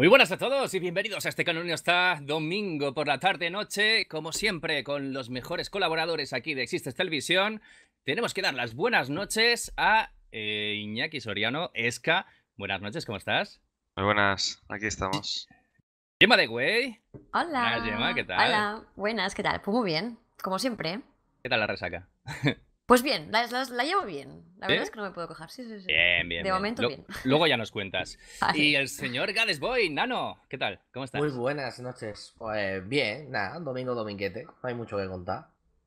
Muy buenas a todos y bienvenidos a este canal está domingo por la tarde noche, como siempre con los mejores colaboradores aquí de Existes Televisión. Tenemos que dar las buenas noches a eh, Iñaki Soriano, Esca. Buenas noches, ¿cómo estás? Muy buenas, aquí estamos. Gemma de Güey. Hola. Hola, Gemma, ¿qué tal? Hola, buenas, ¿qué tal? Pues muy bien, como siempre. ¿eh? ¿Qué tal la resaca? Pues bien, la, llevo bien. La verdad es que no me puedo cojar. Sí, sí, sí. Bien, bien. De momento, bien. Luego ya nos cuentas. y el señor Gadesboy, Nano, ¿qué tal? ¿Cómo estás? Muy buenas noches. Pues bien, nada, domingo, dominguete. No hay mucho que contar.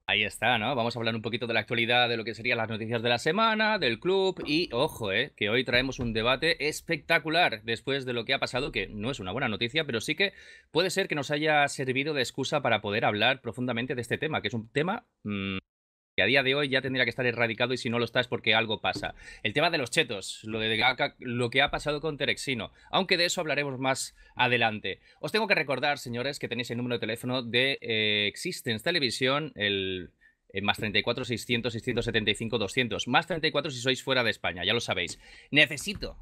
Ahí está, ¿no? Vamos a hablar un poquito de la actualidad, de lo que serían las noticias de la semana, del club y, ojo, eh, que hoy traemos un debate espectacular después de lo que ha pasado, que no es una buena noticia, pero sí que puede ser que nos haya servido de excusa para poder hablar profundamente de este tema, que es un tema mm, que a día de hoy ya tendría que estar erradicado y si no lo está es porque algo pasa. El tema de los chetos, lo, de, lo que ha pasado con Terexino, aunque de eso hablaremos más adelante. Os tengo que recordar, señores, que tenéis el número de teléfono de eh, Existence Televisión, el, eh, más 34 600 675 200, más 34 si sois fuera de España, ya lo sabéis. Necesito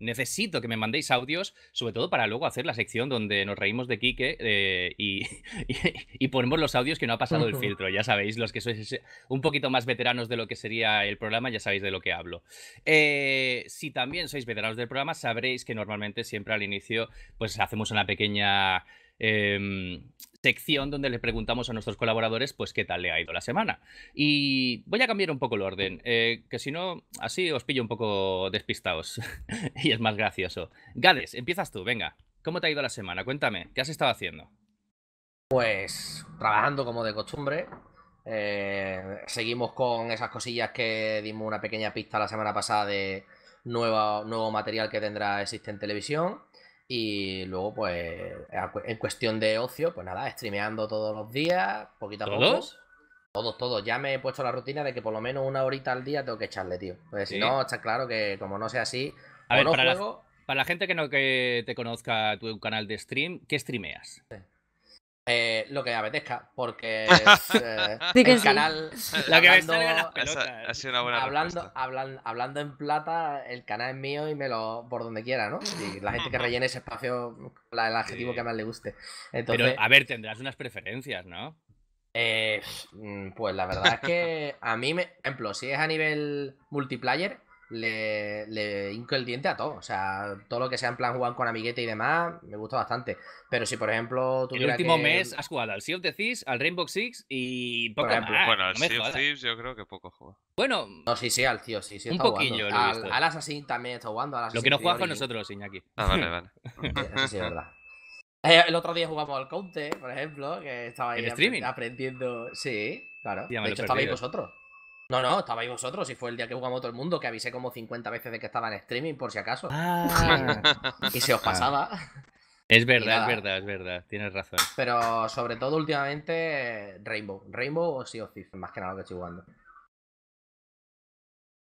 necesito que me mandéis audios, sobre todo para luego hacer la sección donde nos reímos de Quique eh, y, ponemos los audios que no ha pasado el filtro. Ya sabéis, los que sois un poquito más veteranos de lo que sería el programa, ya sabéis de lo que hablo. Eh, si también sois veteranos del programa, sabréis que normalmente siempre al inicio pues hacemos una pequeña... Em, sección donde le preguntamos a nuestros colaboradores pues qué tal le ha ido la semana. Y voy a cambiar un poco el orden, eh, que si no, así os pillo un poco despistados y es más gracioso. Gades, empiezas tú, venga. ¿Cómo te ha ido la semana? Cuéntame, ¿qué has estado haciendo? Pues trabajando como de costumbre. Eh, seguimos con esas cosillas que dimos una pequeña pista la semana pasada de nuevo, nuevo material que tendrá Existen Televisión. Y luego, pues, en cuestión de ocio, pues nada, streameando todos los días, poquito a poco. Todos, todos. Ya me he puesto la rutina de que por lo menos una horita al día tengo que echarle, tío. Pues si no, está claro que como no sea así, a ver, no para, juego... la, para la gente que no que te conozca tu canal de stream, ¿qué streameas? Sí. Eh, lo que apetezca, porque eh, el canal. hablando, eh. hablando, hablando en plata, el canal es mío y me lo. por donde quiera, ¿no? Y la gente que rellene ese espacio, el adjetivo que más le guste. Pero, a ver, tendrás unas preferencias, ¿no? Mm, pues la verdad es que a mí, me, ejemplo, si es a nivel multiplayer, le, hinco el diente a todo. O sea, todo lo que sea en plan jugar con amiguete y demás, me gusta bastante. Pero si, por ejemplo, tú. El último mes has jugado al Sea of the Thieves, al Rainbow Six y poco Bueno, al no Sea of Thieves yo creo que poco juego. Bueno. sí, sí, al tío, sí, sí. Un poquillo. al, al, Assassin también estado jugando. Al lo que no juegas con nosotros, Iñaki. Ah, vale, vale. sí, es verdad. Eh, el otro día jugamos al Counter, por ejemplo, que estaba ahí streaming? aprendiendo. Sí, claro. de hecho, estabais vosotros. No, no, estabais vosotros y fue el día que jugamos todo el mundo que avisé como 50 veces de que estaba en streaming por si acaso. Ah. y se os pasaba. Ah. Es verdad, es verdad, es verdad, tienes razón. Pero sobre todo últimamente Rainbow. Rainbow o Sea of más que nada lo que estoy jugando.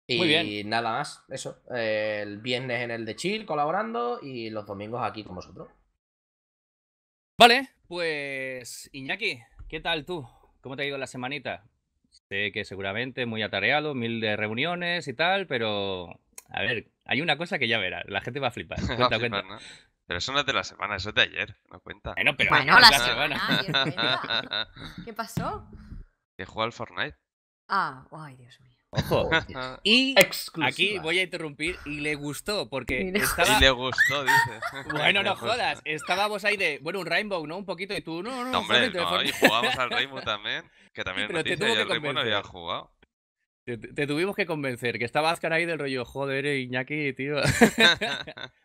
Y nada más, eso. El viernes en el de Chill colaborando y los domingos aquí con vosotros. Vale, pues Iñaki, ¿qué tal tú? ¿Cómo te ha ido la semanita? Sé que seguramente muy atareado, mil de reuniones y tal, pero a ver, hay una cosa que ya verás, la gente va a flipar. Cuenta, cuenta. Pero eso no es de la semana, eso es de ayer, no cuenta. Bueno, pero no la, la, semana. ¿Qué pasó? Que jugó al Fortnite. Ah, ay, Dios mío. Y aquí voy a interrumpir. Y le gustó, porque le gustó, dice. Bueno, no jodas. Estábamos ahí de, bueno, un Rainbow, ¿no? Un poquito. Y tú, no, no. no hombre, no, jugamos al Rainbow también. Que también pero te Rainbow Te, tuvimos que convencer, que estaba Ascar ahí del rollo, joder, eh, Iñaki, tío.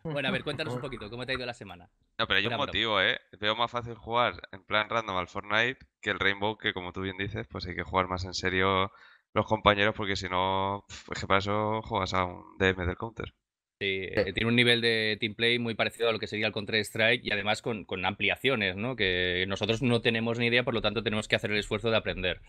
bueno, a ver, cuéntanos un poquito, ¿cómo te ha ido la semana? No, pero hay un motivo, ¿eh? Veo más fácil jugar en plan random al Fortnite que el Rainbow, que como tú bien dices, pues hay que jugar más en serio los compañeros, porque si no, es que para eso juegas a un DM del counter. Sí, eh, eh, tiene un nivel de team play muy parecido a lo que sería el Counter-Strike y además con, con, ampliaciones, ¿no? Que nosotros no tenemos ni idea, por lo tanto tenemos que hacer el esfuerzo de aprender.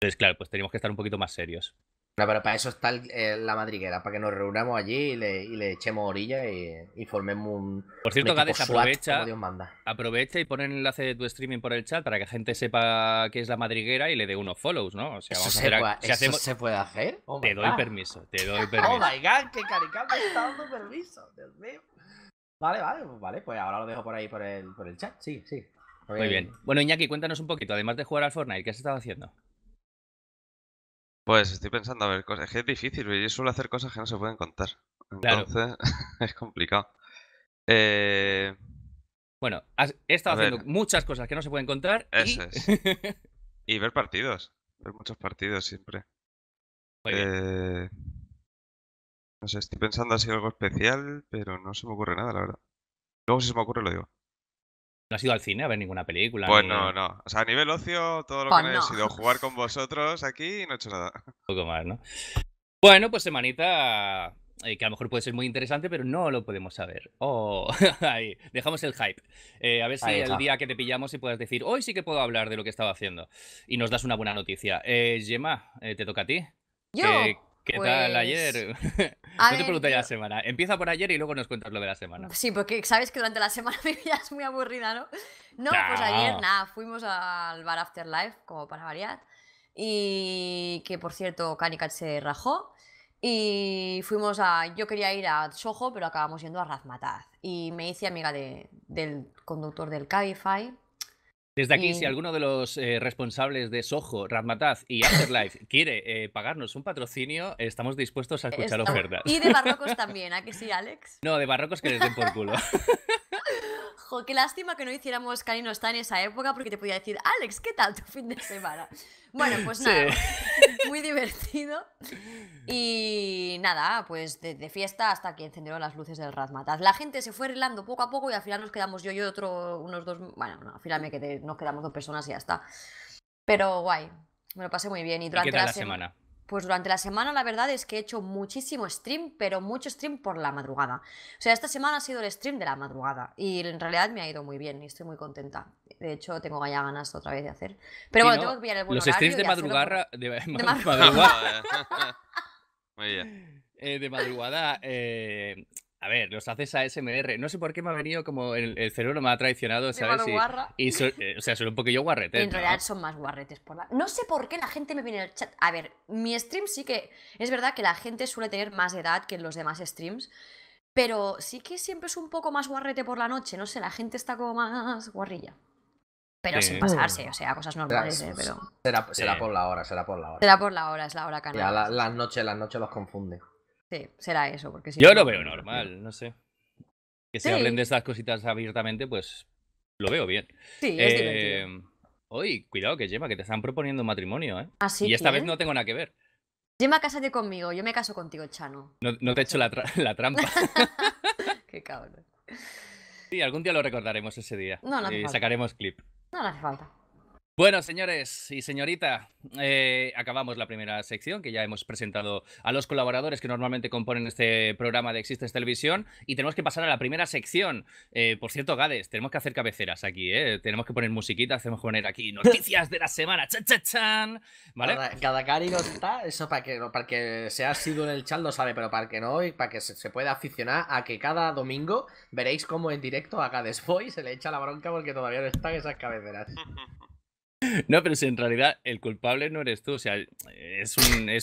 Entonces, claro, pues tenemos que estar un poquito más serios. No, pero para eso está la madriguera, para que nos reunamos allí y le, y le echemos orilla y, formemos un. Por cierto, cada Gades, aprovecha, Dios aprovecha y pon el enlace de tu streaming por el chat para que la gente sepa que es la madriguera y le dé unos follows, ¿no? O sea, vamos a hacer, ¿Eso se puede hacer? Oh te doy permiso, te doy oh permiso. oh my god, que caricato! me está dando permiso, Dios mío. Vale, vale, pues vale, pues ahora lo dejo por ahí por el, por el chat, sí, sí. Muy bien. Bueno, Iñaki, cuéntanos un poquito, además de jugar al Fortnite, ¿qué has estado haciendo? Pues estoy pensando a ver cosas. Es que es difícil, yo suelo hacer cosas que no se pueden contar. Entonces, es complicado. Eh, bueno, he estado haciendo muchas cosas que no se pueden contar. Eso y... es. y ver partidos. Ver muchos partidos siempre. Eh, no sé, estoy pensando así algo especial, pero no se me ocurre nada, la verdad. Luego si se me ocurre lo digo. No has ido al cine a ver ninguna película. bueno pues no, O sea, a nivel ocio, todo lo pues que no. he sido jugar con vosotros aquí no he hecho nada. Un poco más, ¿no? Bueno, pues semanita eh, que a lo mejor puede ser muy interesante, pero no lo podemos saber. Oh, ahí, dejamos el hype. Eh, a ver si el día que te pillamos y puedas decir, hoy sí que puedo hablar de lo que estaba haciendo. Y nos das una buena noticia. Eh, Gemma, eh, te toca a ti. Yo. ¿Qué tal ayer? no pues, te pregunté la semana. Empieza por ayer y luego nos cuentas lo de la semana. Sí, porque sabes que durante la semana mi es muy aburrida, ¿no? No, pues ayer nada, fuimos al bar Afterlife, como para variar. Y que por cierto, Canicat se rajó. Y fuimos a. Yo quería ir a Soho, pero acabamos yendo a Razmataz. Y me hice amiga del conductor del Cabify, desde aquí, si alguno de los eh, responsables de Soho, Radmataz y Afterlife quiere eh, pagarnos un patrocinio, estamos dispuestos a escuchar ofertas. Y de Barrocos también, ¿a que sí, Alex? No, de Barrocos que les den por culo. jo, qué lástima que no hiciéramos cariño no está en esa época porque te podía decir, Alex, ¿qué tal tu fin de semana? Bueno, pues nada, muy divertido. Y nada, pues de, fiesta hasta que encendieron las luces del Razmataz. La gente se fue arreglando poco a poco y al final nos quedamos yo y otro, unos dos. Bueno, no, al final me quedé, nos quedamos dos personas y ya está. Pero guay, me lo pasé muy bien. ¿Y, durante la semana? Pues durante la semana la verdad es que he hecho muchísimo stream, pero mucho stream por la madrugada. O sea, esta semana ha sido el stream de la madrugada y en realidad me ha ido muy bien y estoy muy contenta. De hecho, tengo ya ganas otra vez de hacer. Pero bueno, tengo que pillar el buen Los streams de madrugada... De, eh, madrugada. muy bien. de madrugada a ver, los haces a SMR. No sé por qué me ha venido como el, cerebro me ha traicionado, ¿sabes? Y, eh, o sea, son un poquillo guarrete En realidad son más guarretes por la. No sé por qué la gente me viene al chat. A ver, mi stream sí que. Es verdad que la gente suele tener más edad que en los demás streams. Pero sí que siempre es un poco más guarrete por la noche. No sé, la gente está como más guarrilla. Pero sin pasarse, o sea, cosas normales, eh, será, Será, por la hora, será por la hora. Será por la hora, es la hora canal. Ya, las noches, las noches los confunde. Sí, será eso. Porque si Yo lo veo normal, no sé. Que se hablen de estas cositas abiertamente, pues lo veo bien. Sí, es eh... divertido. Oye, cuidado que Gemma, que te están proponiendo un matrimonio, ¿eh? Así ¿Ah, y esta vez no tengo nada que ver. Gemma, cásate conmigo, yo me caso contigo, Chano. No, te he hecho la, trampa. Qué cabrón. Sí, algún día lo recordaremos ese día. No, no hace falta. Sacaremos clip. No, no hace falta. Bueno, señores y señorita, eh, acabamos la primera sección que ya hemos presentado a los colaboradores que normalmente componen este programa de Existes Televisión y tenemos que pasar a la primera sección. Eh, por cierto, Gades, tenemos que hacer cabeceras aquí, eh, Tenemos que poner musiquita, hacemos que poner aquí noticias de la semana, cha cha ¿vale? Cada, cari no está, eso para que, para que sea sido en el chat lo sabe, pero para que no y para que se, pueda aficionar a que cada domingo veréis cómo en directo a Gades Boy se le echa la bronca porque todavía no están esas cabeceras. No, pero si en realidad el culpable no eres tú, o sea, es,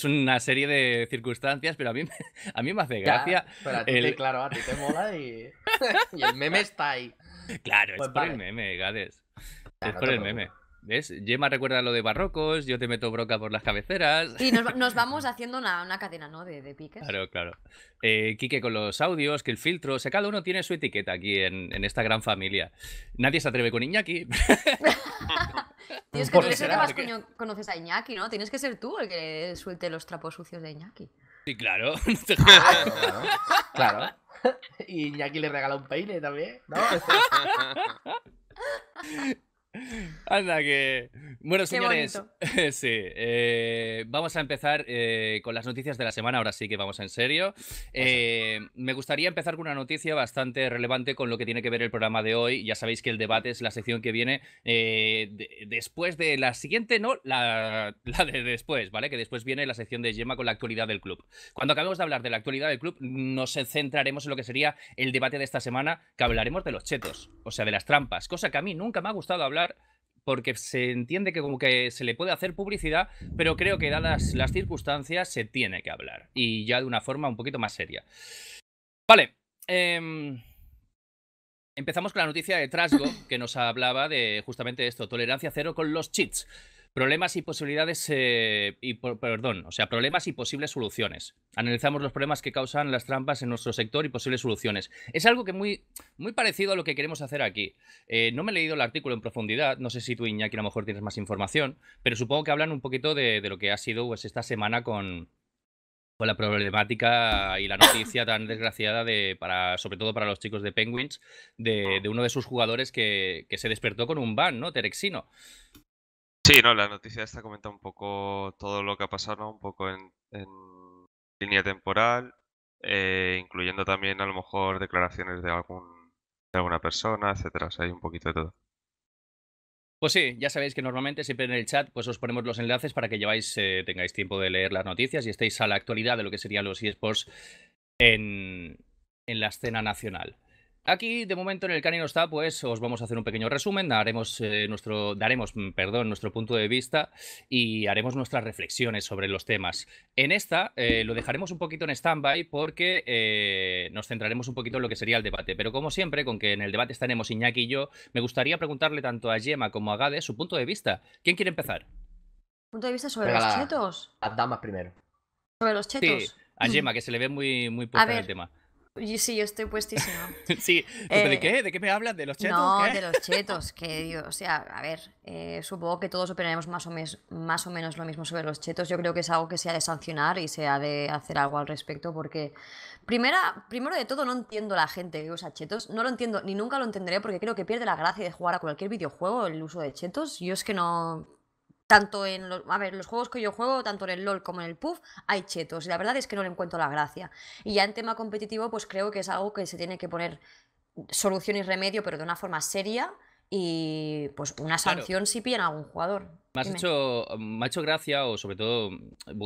una serie de circunstancias, pero a mí, a mí me hace gracia. pero a ti claro, a ti te mola y... el meme está ahí. Claro, es pues por el meme, Gades. es por el meme. ¿Ves? Gemma recuerda lo de barrocos, yo te meto broca por las cabeceras. Y nos, vamos haciendo una, cadena, ¿no? De, de, piques. Claro, claro. Eh, Quique con los audios, que el filtro. O sea, cada uno tiene su etiqueta aquí en, esta gran familia. Nadie se atreve con Iñaki. Tío, es que tú eres que conoces a Iñaki, ¿no? Tienes que ser tú el que suelte los trapos sucios de Iñaki. Sí, claro. Ah, claro. Y Iñaki le regala un peine también, ¿no? Anda que... Bueno, señores, sí, eh, vamos a empezar eh, con las noticias de la semana, ahora sí que vamos en serio. Eh, me gustaría empezar con una noticia bastante relevante con lo que tiene que ver el programa de hoy. Ya sabéis que el debate es la sección que viene después de la siguiente, no, la, la, de después, ¿vale? Que después viene la sección de Yema con la actualidad del club. Cuando acabemos de hablar de la actualidad del club, nos centraremos en lo que sería el debate de esta semana, que hablaremos de los chetos, o sea, de las trampas, cosa que a mí nunca me ha gustado hablar porque se entiende que como que se le puede hacer publicidad, pero creo que dadas las circunstancias se tiene que hablar y ya de una forma un poquito más seria. Vale. Em, empezamos con la noticia de Trasgo, que nos hablaba de justamente esto, tolerancia cero con los cheats. Problemas y posibilidades, eh, y perdón, o sea, problemas y posibles soluciones. Analizamos los problemas que causan las trampas en nuestro sector y posibles soluciones. Es algo que muy, muy parecido a lo que queremos hacer aquí. Eh, no me he leído el artículo en profundidad, no sé si tú, Iñaki, a lo mejor tienes más información, pero supongo que hablan un poquito de, lo que ha sido pues, esta semana con, la problemática y la noticia tan desgraciada de para sobre todo para los chicos de Penguins de, uno de sus jugadores que, se despertó con un ban no Terexino Sí, no, la noticia esta comenta un poco todo lo que ha pasado, Un poco en, línea temporal, eh, incluyendo también a lo mejor declaraciones de algún de alguna persona, etcétera. O sea, hay un poquito de todo. Pues sí, ya sabéis que normalmente siempre en el chat pues os ponemos los enlaces para que lleváis, eh, tengáis tiempo de leer las noticias y estéis a la actualidad de lo que serían los eSports en, en la escena nacional. Aquí, de momento, en el Canino está, pues os vamos a hacer un pequeño resumen, daremos, eh, nuestro, daremos mm, perdón, nuestro punto de vista y haremos nuestras reflexiones sobre los temas. En esta eh, lo dejaremos un poquito en stand-by porque eh, nos centraremos un poquito en lo que sería el debate. Pero como siempre, con que en el debate estaremos Iñaki y yo, me gustaría preguntarle tanto a Gemma como a Gade su punto de vista. ¿Quién quiere empezar? ¿Punto de vista sobre los chetos? Las damas primero. ¿Sobre los chetos? Sí, a Gemma, que se le ve muy, muy puesta el tema sí, yo estoy puestísima. sí, ¿de eh, qué? ¿De qué me hablan? ¿De los chetos? No, de los chetos, que digo, o sea, a ver, eh, supongo que todos opinaremos más o, más o menos lo mismo sobre los chetos. Yo creo que es algo que se ha de sancionar y se ha de hacer algo al respecto porque, primera, primero de todo, no entiendo la gente que usa chetos. No lo entiendo, ni nunca lo entenderé porque creo que pierde la gracia de jugar a cualquier videojuego el uso de chetos. Yo es que no tanto en los, a ver, los juegos que yo juego, tanto en el LOL como en el PUF, hay chetos. Y la verdad es que no le encuentro la gracia. Y ya en tema competitivo, pues creo que es algo que se tiene que poner solución y remedio, pero de una forma seria y pues una sanción si pillan a algún jugador. hecho, me ha hecho gracia, o sobre todo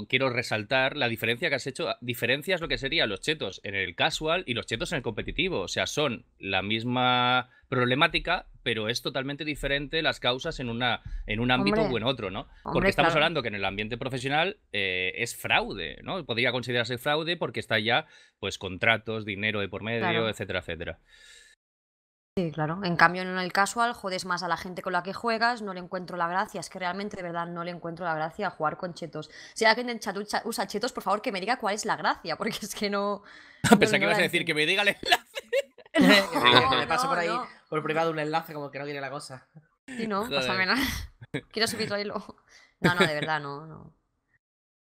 quiero resaltar la diferencia que has hecho. Diferencias lo que serían los chetos en el casual y los chetos en el competitivo. O sea, son la misma problemática, pero es totalmente diferente las causas en, una, en un ámbito o en otro, ¿no? porque estamos hablando que en el ambiente profesional eh, es fraude, ¿no? Podría considerarse fraude porque está ya, pues, contratos, dinero de por medio, etcétera, etcétera. Sí, claro. En cambio, en el casual jodes más a la gente con la que juegas, no le encuentro la gracia. Es que realmente, de verdad, no le encuentro la gracia a jugar con chetos. Si alguien en chat usa chetos, por favor, que me diga cuál es la gracia, porque es que no... Pensaba que ibas a decir, que me diga la enlace. me paso por ahí, por privado, un enlace como que no quiere la cosa. Sí, no, pásame nada. Quiero subirlo Elo No, no, de verdad, no. No,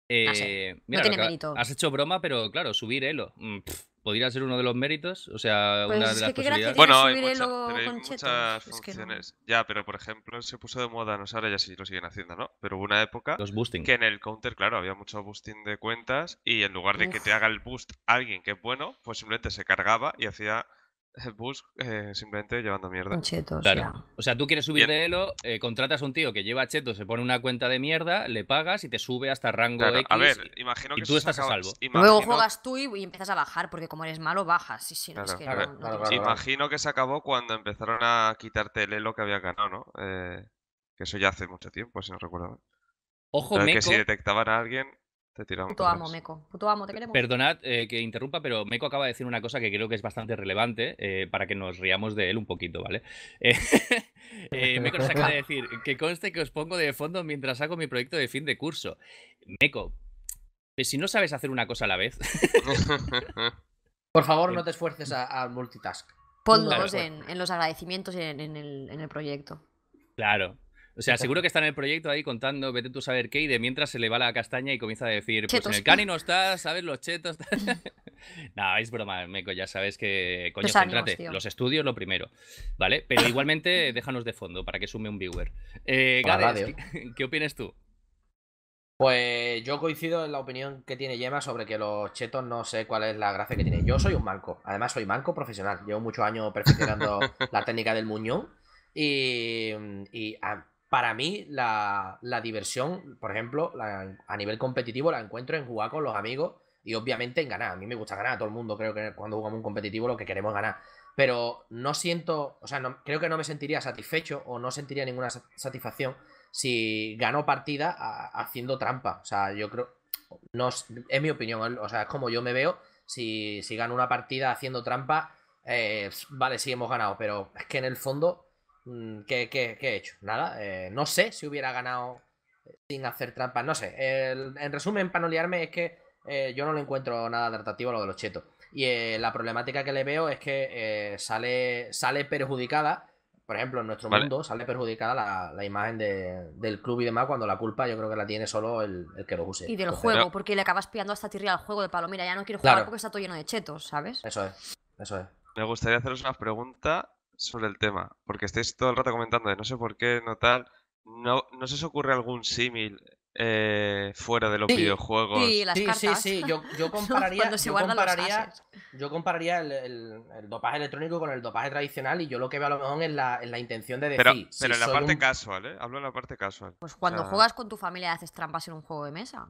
eh, tiene mérito. Has hecho broma, pero claro, subir Elo. Mm, podría ser uno de los méritos, o sea, una pues de las posibilidades. Bueno, hay, mucha, hay muchas funciones. ya, pero por ejemplo, se puso de moda, no sé, ahora ya sí lo siguen haciendo, ¿no? Pero hubo una época los boosting. que en el counter, claro, había mucho boosting de cuentas y en lugar de que te haga el boost alguien que es bueno, pues simplemente se cargaba y hacía bus eh, simplemente llevando mierda. O sea, tú quieres subir de Elo, eh, contratas a un tío que lleva chetos, se pone una cuenta de mierda, le pagas y te sube hasta rango X. A ver, imagino y que tú estás a salvo. Luego juegas tú y, empiezas a bajar, porque como eres malo, bajas. imagino que se acabó cuando empezaron a quitarte el Elo que había ganado, ¿no? Eh, que eso ya hace mucho tiempo, si no recuerdo Ojo, Meco. Que si detectaban a alguien, te amo, Meco. amo, Perdonad eh, que interrumpa, pero Meco acaba de decir una cosa que creo que es bastante relevante eh, para que nos riamos de él un poquito, ¿vale? Eh, Meco nos acaba de decir que conste que os pongo de fondo mientras hago mi proyecto de fin de curso. Meco, si no sabes hacer una cosa a la vez. Por favor, no te esfuerces a, multitask. Ponlos pues en, los agradecimientos en el proyecto. Claro, o sea, seguro que está en el proyecto ahí contando, vete tú a saber qué, y de mientras se le va la castaña y comienza a decir, pues el cani no está, ¿sabes? Los chetos. Nada, es broma, Meco, ya sabes que, coño, céntrate. Los estudios, lo primero, ¿vale? Pero igualmente, déjanos de fondo para que sume un viewer. Eh, ¿qué, opinas tú? Pues yo coincido en la opinión que tiene Yema sobre que los chetos no sé cuál es la gracia que tienen. Yo soy un manco, además soy manco profesional. Llevo muchos años perfeccionando la técnica del muñón y, y ah, para mí la, diversión, por ejemplo, a nivel competitivo la encuentro en jugar con los amigos y obviamente en ganar. A mí me gusta ganar, a todo el mundo creo que cuando jugamos un competitivo lo que queremos ganar. Pero no siento, o sea, creo que no me sentiría satisfecho o no sentiría ninguna satisfacción si gano partida ah, haciendo trampa. O sea, yo creo, no, es mi opinión, o sea, es como yo me veo, si, si gano una partida haciendo trampa, eh, vale, sí hemos ganado, pero es que en el fondo Mm, ¿Qué, he hecho? Nada, eh, no sé si hubiera ganado eh, sin hacer trampas, no sé. en resumen, para no liarme, es que eh, yo no le encuentro nada de a lo de los chetos. Y la problemática que le veo es que sale, sale perjudicada, por ejemplo, en nuestro mundo, sale perjudicada la, imagen del club y demás, cuando la culpa yo creo que la tiene solo el, que lo use. Y del juego, porque le acabas pillando hasta tirar al juego de palo Mira, ya no quiero jugar porque está todo lleno de chetos, ¿sabes? Eso eso es. Me gustaría haceros una pregunta sobre el tema, porque estáis todo el rato comentando de no sé por qué, no tal. ¿No, no se os ocurre algún símil eh, fuera de los videojuegos? Sí, sí, sí, yo, compararía, yo compararía, el, dopaje electrónico con el dopaje tradicional y yo lo que veo a lo mejor es la, en la intención de decir... Pero, en la parte casual, ¿eh? Hablo en la parte casual. Pues cuando juegas con tu familia haces trampas en un juego de mesa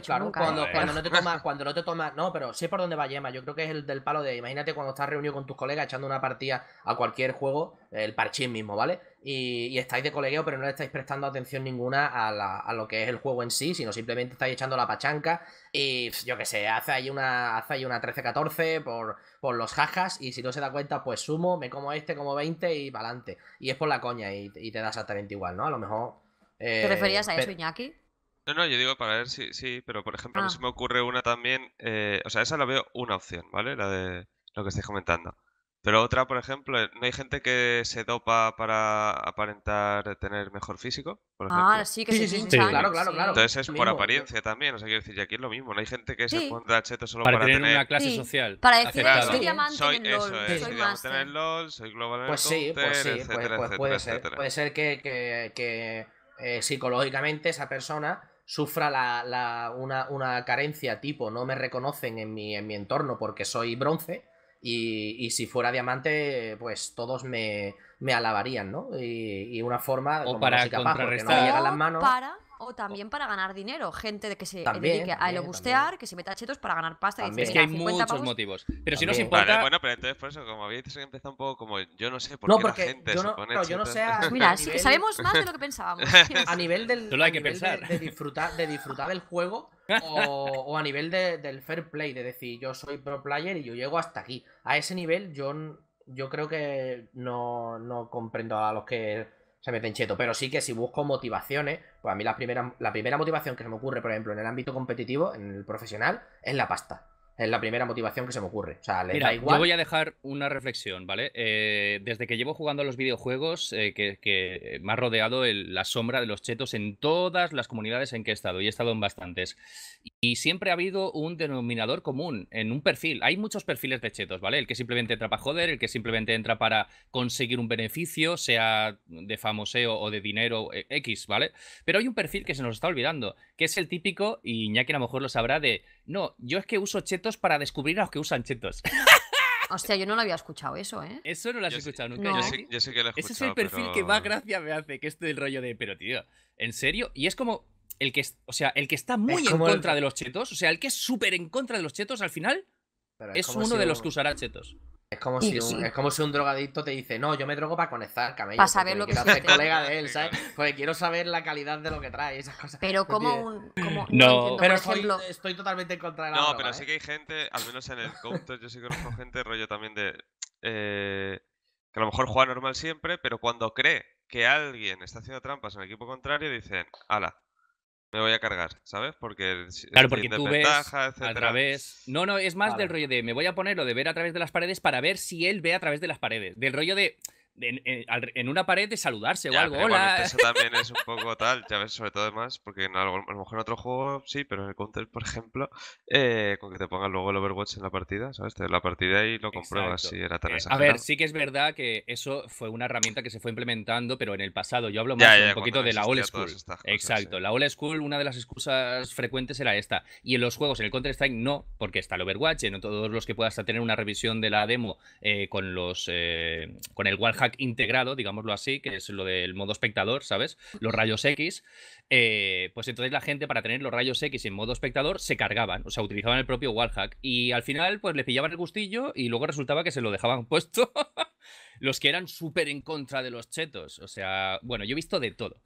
claro, ¿eh? Cuando, no te tomas, cuando no te tomas, no, pero sé por dónde va Yema. Yo creo que es el del palo de, imagínate cuando estás reunido con tus colegas echando una partida a cualquier juego, el parchín mismo, ¿vale? Y, estáis de colegueo, pero no le estáis prestando atención ninguna a, lo que es el juego en sí, sino simplemente estáis echando la pachanca y yo qué sé, hace ahí una, una 13-14 por, los jajas y si no se da cuenta, pues sumo, me como este, como 20 y adelante. Y es por la coña y, y te da exactamente igual, ¿no? A lo mejor... ¿Te referías a eh, eso, Iñaki? No, no, yo digo para ver si, sí, pero por ejemplo, a mí se ah. me ocurre una también, eh, o sea, esa la veo una opción, ¿vale? La de lo que estáis comentando. Pero otra, por ejemplo, eh, ¿no hay gente que se dopa para aparentar tener mejor físico? ah, sí, que sí, sí, sí, Claro, claro, claro. Entonces es por apariencia también, o sea, quiero decir, y aquí es lo mismo, no hay gente que se a cheto solo para, para tener... una clase social. Para decir, claro. soy diamante soy, en eso, eh, soy diamante soy global en pues sí, pues sí, pues, pues puede Ser, puede ser que, que, que eh, psicológicamente esa persona sufra la, la, una, una, carencia tipo no me reconocen en mi, en mi entorno porque soy bronce y, y si fuera diamante pues todos me, me alabarían, ¿no? Y, una forma... de para las manos. O también para ganar dinero. Gente que se dedique a elobustear, que se meta chetos para ganar pasta. Y es que hay muchos motivos. Pero si no se importa. bueno, pero entonces por eso, como habéis empezado un poco como yo no sé por qué porque la gente no, se yo no sé pues Mira, sabemos más de lo que pensábamos. a nivel del. hay que pensar. De, disfrutar, de disfrutar del juego o, a nivel del fair play, de decir yo soy pro player y yo llego hasta aquí. A ese nivel yo, creo que no comprendo a los que se meten cheto, Pero sí que si busco motivaciones, pues a mí la primera, la primera motivación que se me ocurre, por ejemplo, en el ámbito competitivo, en el profesional, es la pasta. Es la primera motivación que se me ocurre. O sea, Yo voy a dejar una reflexión, ¿vale? Eh, desde que llevo jugando a los videojuegos, eh, que, me ha rodeado la sombra de los chetos en todas las comunidades en que he estado, y he estado en bastantes. Y siempre ha habido un denominador común en un perfil. Hay muchos perfiles de chetos, ¿vale? El que simplemente entra para joder, el que simplemente entra para conseguir un beneficio, sea de famoseo o de dinero X, e, ¿vale? Pero hay un perfil que se nos está olvidando, que es el típico, y Iñaki a lo mejor lo sabrá, de no, yo es que uso chetos para descubrir a los que usan chetos. Hostia, yo no lo había escuchado eso, ¿eh? Eso no lo has escuchado nunca. Yo, sé que lo he escuchado. Ese es el perfil que más gracia me hace, que es el rollo de, pero tío, ¿en serio? Y es como, el que, o sea, el que está muy en contra de los chetos, o sea, el que es súper en contra de los chetos al final es, uno de los que usará chetos. Es como, si un, como si un drogadicto te dice, no, yo me drogo para conectar camello. Para saber lo que colega de él, ¿sabes? Porque quiero saber la calidad de lo que trae, esas cosas. Pero como un... no, pero estoy totalmente en contra de la No, pero ¿eh? sí que hay gente, al menos en el counter, yo sí conozco gente, rollo también de... Eh, que a lo mejor juega normal siempre, pero cuando cree que alguien está haciendo trampas en el equipo contrario, dicen, ala, me voy a cargar, ¿sabes? Porque claro, porque tú ves a través. No, no, es más del rollo de me voy a poner lo de ver a través de las paredes para ver si él ve a través de las paredes. Del rollo de en, una pared de saludarse o algo. Este eso también es un poco tal, ya ves, sobre todo además, porque en a lo mejor en otro juego sí, pero en el Counter, por ejemplo, eh, con que te pongan luego el Overwatch en la partida, ¿sabes? Te la partida y lo compruebas si era tan A ver, sí que es verdad que eso fue una herramienta que se fue implementando, pero en el pasado, yo hablo más un poquito de la old school. Exacto, la old school, una de las excusas frecuentes era esta. Y en los juegos, en el Counter-Strike no, porque está el Overwatch, no todos los que puedas tener una revisión de la demo eh, con los eh, con el Warhammer integrado, digámoslo así, que es lo del modo espectador, ¿sabes? Los rayos X. Eh, pues entonces la gente para tener los rayos X en modo espectador se cargaban, o sea, utilizaban el propio Warhack Y al final, pues le pillaban el gustillo y luego resultaba que se lo dejaban puesto los que eran súper en contra de los chetos. O sea, bueno, yo he visto de todo.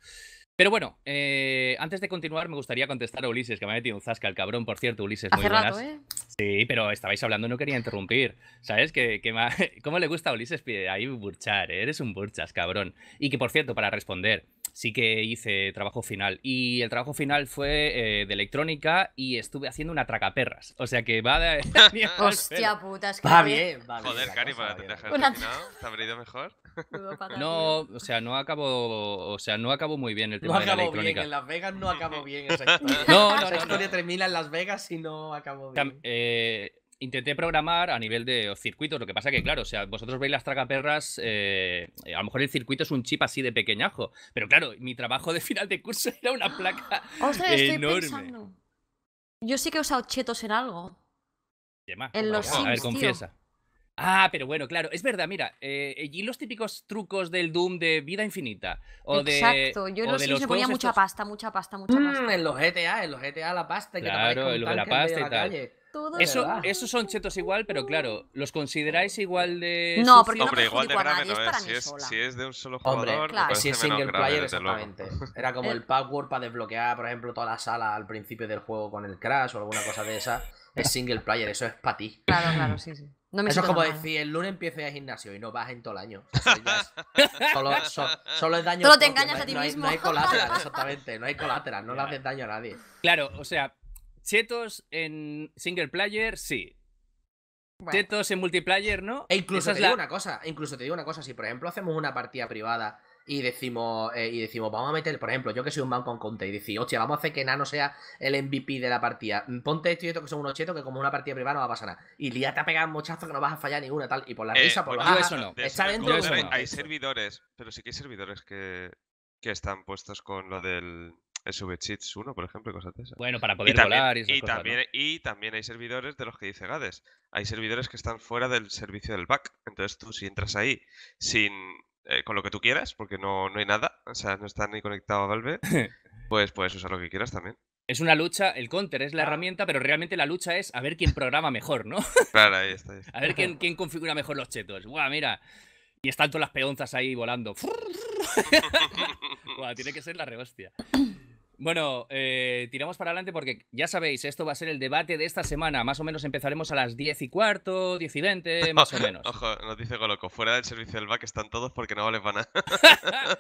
Pero bueno, eh, antes de continuar, me gustaría contestar a Ulises, que me ha metido un zasca el cabrón, por cierto, Ulises, muy Hace buenas. ¿eh? Sí, pero estabais hablando, no quería interrumpir. ¿Sabes? Que, ¿Cómo le gusta a Ulises ahí burchar? Eh? Eres un burchas, cabrón. Y que por cierto, para responder, sí que hice trabajo final. Y el trabajo final fue eh, de electrónica y estuve haciendo una tracaperras. O sea que va de. Hostia puta, es que. Va bien, va bien. Joder, Cari, para te dejar ¿no? ¿te habría ido mejor? No, o sea, no acabó, o sea, no acabó muy bien el tema no de la acabó Bien, en Las Vegas no acabó bien esa historia. no, no, historia termina en Las Vegas y no acabó bien. eh, intenté programar a nivel de circuitos, lo que pasa que, claro, o sea, vosotros veis las tragaperras, eh, a lo mejor el circuito es un chip así de pequeñajo, pero claro, mi trabajo de final de curso era una placa enorme. Yo sí que he usado chetos en algo. En los Sims, A ver, confiesa. Ah, pero bueno, claro, es verdad, mira, allí eh, y los típicos trucos del Doom de vida infinita. Exacto, yo en los Sims me ponía mucha pasta, mucha pasta, mucha pasta. Mm, en los GTA, en los GTA la pasta. Claro, que en la pasta y tal eso, esos son chetos igual, pero claro, ¿los consideráis igual de.? No, porque Hombre, no igual de es. Para si, es sola. si es de un solo jugador, claro. si es single player, exactamente. Era como eh. el password para desbloquear, por ejemplo, toda la sala al principio del juego con el crash o alguna cosa de esa. Es single player, eso es para ti. Claro, claro, sí, sí. eso es como decir, el lunes empiezo el gimnasio y no vas en todo el año. solo, solo, es daño. Solo te engañas a ti mismo. no hay colateral, exactamente. No hay colateral, no le haces daño a nadie. Claro, o sea, chetos en single player, sí. Chetos en multiplayer, ¿no? E incluso te digo una cosa, e incluso te digo una cosa, si por ejemplo hacemos una partida privada y decimos, eh, y decimos, vamos a meter, por ejemplo, yo que soy un man con Conte, y decimos, hostia, vamos a hacer que Nano sea el MVP de la partida. Mm, ponte esto y esto que son unos chetos que como una partida privada no va a pasar nada. Y ya te pegado un mochazo que no vas a fallar ninguna, tal. Y por la eh, risa, por pues la eso no. Está dentro Hay servidores, pero sí que hay servidores que están puestos con lo del el chips 1, por ejemplo, cosas de esas. Bueno, para poder volar y, y también, y también hay servidores de los que dice Gades. Hay servidores que están fuera del servicio del back. Entonces tú si entras ahí sin eh, con lo que tú quieras, porque no, no hay nada, o sea, no está ni conectado a Valve, pues puedes usar lo que quieras también. Es una lucha, el counter es la herramienta, pero realmente la lucha es a ver quién programa mejor, ¿no? Claro, ahí está. A ver quién, configura mejor los chetos. Guau, mira. Y están todas las peonzas ahí volando. Buah, tiene que ser la rehostia. Bueno, eh, tiramos para adelante porque ya sabéis, esto va a ser el debate de esta semana. Más o menos empezaremos a las 10 y cuarto, 10 y 20, más o menos. Ojo, nos dice Goloco, fuera del servicio del back están todos porque no valen para nada.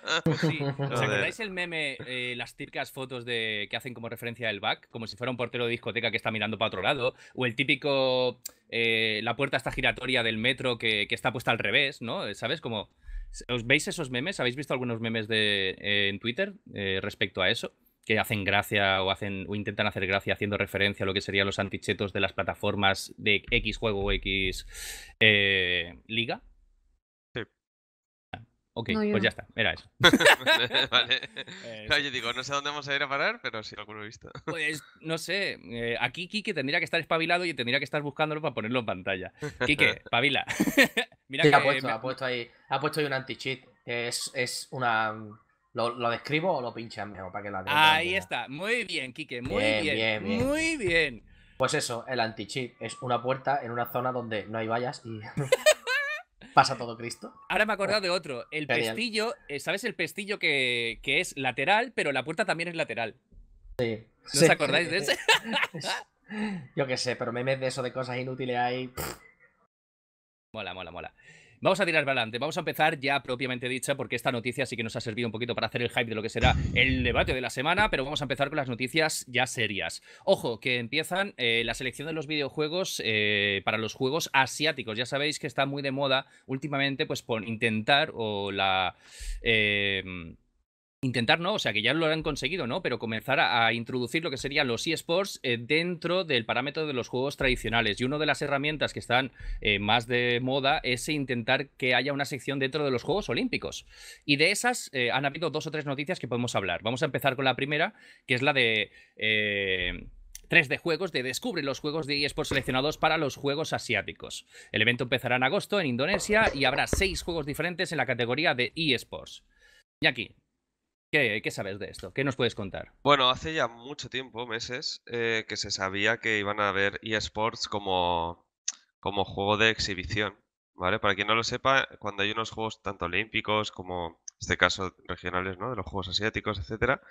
Pues sí, ¿os acordáis el meme, eh, las típicas fotos de que hacen como referencia al back? Como si fuera un portero de discoteca que está mirando para otro lado. O el típico, eh, la puerta está giratoria del metro que, está puesta al revés, ¿no? ¿Sabes? Como... ¿Os veis esos memes? ¿Habéis visto algunos memes de, en Twitter respecto a eso? que hacen gracia o hacen o intentan hacer gracia haciendo referencia a lo que serían los antichetos de las plataformas de X juego o X eh, liga. Sí. ok, pues ya está, era eso. vale. yo digo, no sé dónde vamos a ir a parar, pero sí, he Pues no sé, eh, aquí Kike tendría que estar espabilado y tendría que estar buscándolo para ponerlo en pantalla. Kike, pavila. Mira que ha puesto, ahí, un anti es una ¿Lo, describo o lo pincha mejor para que la Ahí está. Muy bien, Quique. Muy bien. bien, Muy bien. Pues eso, el anti chip es una puerta en una zona donde no hay vallas y. pasa todo Cristo. Ahora me he acordado de otro. El pestillo, eh, ¿sabes el pestillo que, es lateral, pero la puerta también es lateral? Sí. ¿No os acordáis de ese? Yo qué sé, pero memes de eso de cosas inútiles ahí Mola, mola, mola. Vamos a tirar para adelante, vamos a empezar ya propiamente dicha, porque esta noticia sí que nos ha servido un poquito para hacer el hype de lo que será el debate de la semana, pero vamos a empezar con las noticias ya serias. Ojo, que empiezan eh, la selección de los videojuegos eh, para los juegos asiáticos. Ya sabéis que está muy de moda últimamente, pues por intentar o la... Eh, Intentar no, o sea que ya lo han conseguido, ¿no? Pero comenzar a, introducir lo que serían los eSports eh, dentro del parámetro de los juegos tradicionales. Y una de las herramientas que están eh, más de moda es intentar que haya una sección dentro de los Juegos Olímpicos. Y de esas eh, han habido dos o tres noticias que podemos hablar. Vamos a empezar con la primera, que es la de... 3D Juegos de Descubre los juegos de eSports seleccionados para los Juegos Asiáticos. El evento empezará en agosto en Indonesia y habrá seis juegos diferentes en la categoría de eSports. Y aquí, ¿Qué, sabes de esto? ¿Qué nos puedes contar? Bueno, hace ya mucho tiempo, meses, eh, que se sabía que iban a haber eSports como, como juego de exhibición. ¿Vale? Para quien no lo sepa, cuando hay unos juegos tanto olímpicos como, en este caso, regionales, ¿no? De los Juegos Asiáticos, etcétera,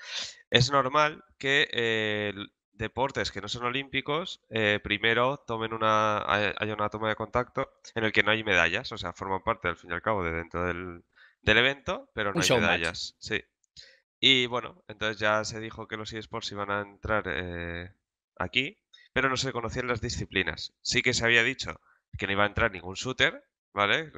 es normal que eh, deportes que no son olímpicos, eh, primero tomen una, haya una toma de contacto en el que no hay medallas, o sea, forman parte, al fin y al cabo, de dentro del, del evento, pero no hay medallas. Sí. Y bueno, entonces ya se dijo que los eSports iban a entrar eh, aquí, pero no se conocían las disciplinas. Sí que se había dicho que no iba a entrar ningún shooter, ¿vale?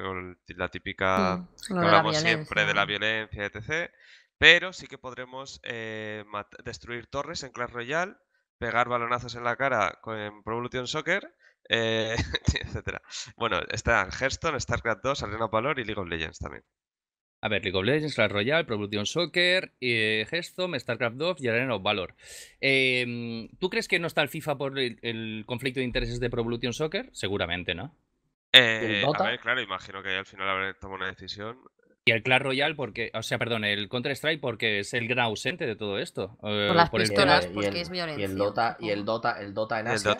La típica hablamos siempre de la violencia, etc. Pero sí que podremos eh, destruir torres en Clash Royale, pegar balonazos en la cara con Pro Soccer, eh, etcétera. Bueno, está Hearthstone, StarCraft 2, Arena Valor y League of Legends también. A ver, League of Legends, Clash Royale, Pro Evolution Soccer, eh, Hearthstone, StarCraft 2 y Arena of Valor. Em, ¿Tú crees que no está el FIFA por el, conflicto de intereses de Pro Evolution Soccer? Seguramente, ¿no? Eh, a ver, claro, imagino que al final habrá tomado una decisión. Y el Clash Royale, porque, o sea, perdón, el Counter-Strike porque es el gran ausente de todo esto. por eh, las pistolas, porque es violencia. Y el Dota, y el Dota, el Dota en Asia.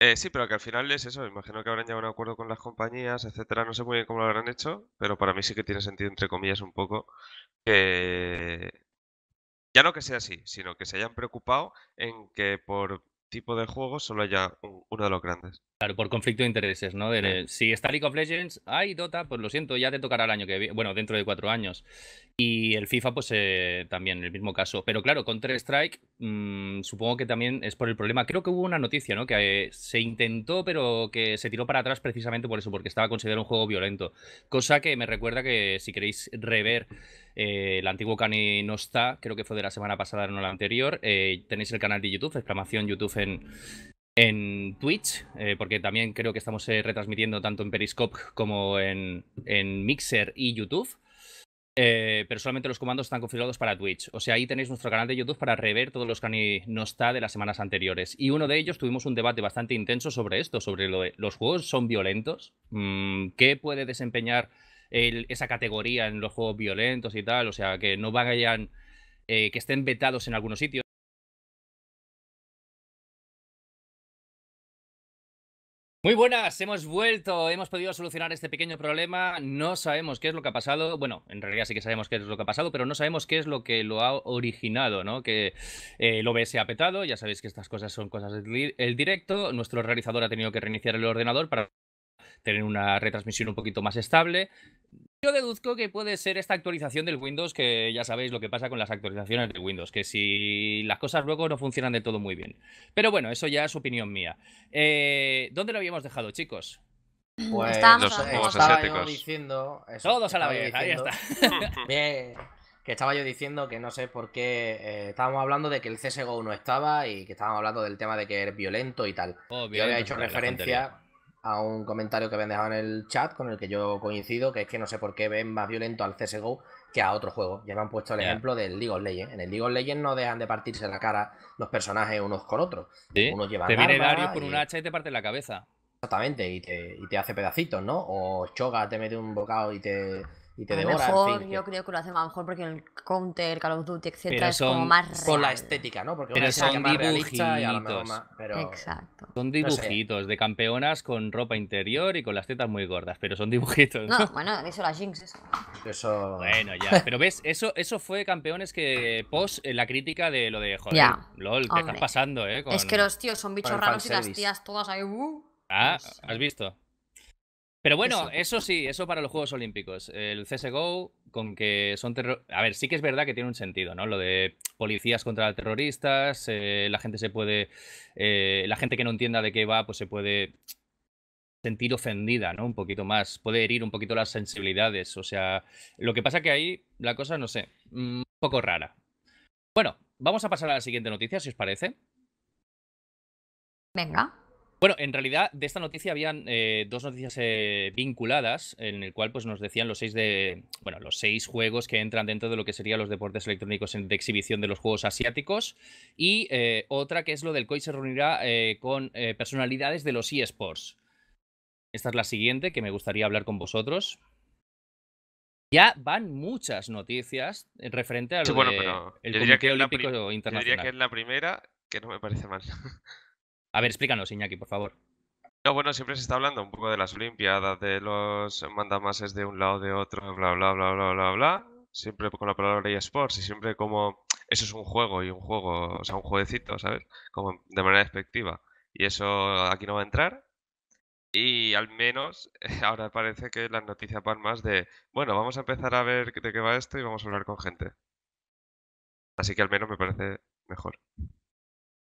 Eh, sí, pero que al final es eso. Imagino que habrán llegado a un acuerdo con las compañías, etcétera. No sé muy bien cómo lo habrán hecho, pero para mí sí que tiene sentido, entre comillas, un poco que. Ya no que sea así, sino que se hayan preocupado en que por tipo de juego solo haya uno de los grandes. Claro, por conflicto de intereses, ¿no? si está League of Legends, ay, Dota, pues lo siento, ya te tocará el año que viene, bueno, dentro de cuatro años. Y el FIFA, pues eh, también, el mismo caso. Pero claro, Counter-Strike, mm, supongo que también es por el problema. Creo que hubo una noticia, ¿no? Que se intentó, pero que se tiró para atrás precisamente por eso, porque estaba considerado un juego violento. Cosa que me recuerda que si queréis rever eh, el antiguo Cani no está, creo que fue de la semana pasada, no la anterior, eh, tenéis el canal de YouTube, exclamación YouTube en, Twitch, eh, porque también creo que estamos eh, retransmitiendo tanto en Periscope como en, Mixer y YouTube. Eh, pero solamente los comandos están configurados para Twitch. O sea, ahí tenéis nuestro canal de YouTube para rever todos los que no está de las semanas anteriores. Y uno de ellos tuvimos un debate bastante intenso sobre esto, sobre los juegos son violentos. Mm, ¿Qué puede desempeñar esa categoría en los juegos violentos y tal? O sea, que no vayan, que estén vetados en algunos sitios, Muy buenas, hemos vuelto, hemos podido solucionar este pequeño problema, no sabemos qué es lo que ha pasado, bueno, en realidad sí que sabemos qué es lo que ha pasado, pero no sabemos qué es lo que lo ha originado, ¿no? Que eh, el OBS ha petado, ya sabéis que estas cosas son cosas del directo, nuestro realizador ha tenido que reiniciar el ordenador para tener una retransmisión un poquito más estable. Yo deduzco que puede ser esta actualización del Windows, que ya sabéis lo que pasa con las actualizaciones de Windows, que si las cosas luego no funcionan de todo muy bien. Pero bueno, eso ya es opinión mía. Eh, ¿Dónde lo habíamos dejado, chicos? Pues Diciendo Todos a la vez, ahí está. Bien, que estaba yo diciendo que no sé por qué eh, estábamos hablando de que el CSGO no estaba y que estábamos hablando del tema de que es violento y tal. Oh, yo había hecho referencia a un comentario que han dejado en el chat con el que yo coincido, que es que no sé por qué ven más violento al CSGO que a otro juego. Ya me han puesto el ejemplo del League of Legends. En el League of Legends no dejan de partirse la cara los personajes unos con otros. uno te viene Darius con un hacha y te parte la cabeza. Exactamente, y te, y te hace pedacitos, ¿no? O Choga te mete un bocado y te, y te a mejor, yo creo que lo hacen a lo mejor porque el Counter, Call of Duty, etcétera, es como más Con la estética, ¿no? Porque son dibujitos. Exacto. Son dibujitos de campeonas con ropa interior y con las tetas muy gordas, pero son dibujitos. No, bueno, eso la Jinx, eso. Bueno, ya. Pero ves, eso, eso fue campeones que post eh, la crítica de lo de joder, LOL, ¿qué te estás pasando, ¿eh? Es que los tíos son bichos raros y las tías todas ahí. Uh, ah, pues has visto. Pero bueno, eso. sí, eso para los Juegos Olímpicos. El CSGO, con que son terroristas, A ver, sí que es verdad que tiene un sentido, ¿no? Lo de policías contra terroristas, eh, la gente se puede... Eh, la gente que no entienda de qué va, pues se puede sentir ofendida, ¿no? Un poquito más, puede herir un poquito las sensibilidades. O sea, lo que pasa que ahí la cosa, no sé, mm, un poco rara. Bueno, vamos a pasar a la siguiente noticia, si os parece. Venga. Bueno, en realidad de esta noticia habían eh, dos noticias eh, vinculadas en el cual pues nos decían los seis de bueno los seis juegos que entran dentro de lo que serían los deportes electrónicos de exhibición de los juegos asiáticos y eh, otra que es lo del COI se reunirá con personalidades de los eSports. Esta es la siguiente que me gustaría hablar con vosotros. Ya van muchas noticias referente al bueno, olímpico internacional. diría que es la primera que no me parece mal. A ver, explícanos, Iñaki, por favor. No, bueno, siempre se está hablando un poco de las Olimpiadas, de los mandamases de un lado, de otro, bla, bla, bla, bla, bla, bla. Siempre con la palabra eSports y siempre como eso es un juego y un juego, o sea, un jueguecito, ¿sabes? Como de manera despectiva. Y eso aquí no va a entrar. Y al menos ahora parece que las noticias van más de, bueno, vamos a empezar a ver de qué va esto y vamos a hablar con gente. Así que al menos me parece mejor.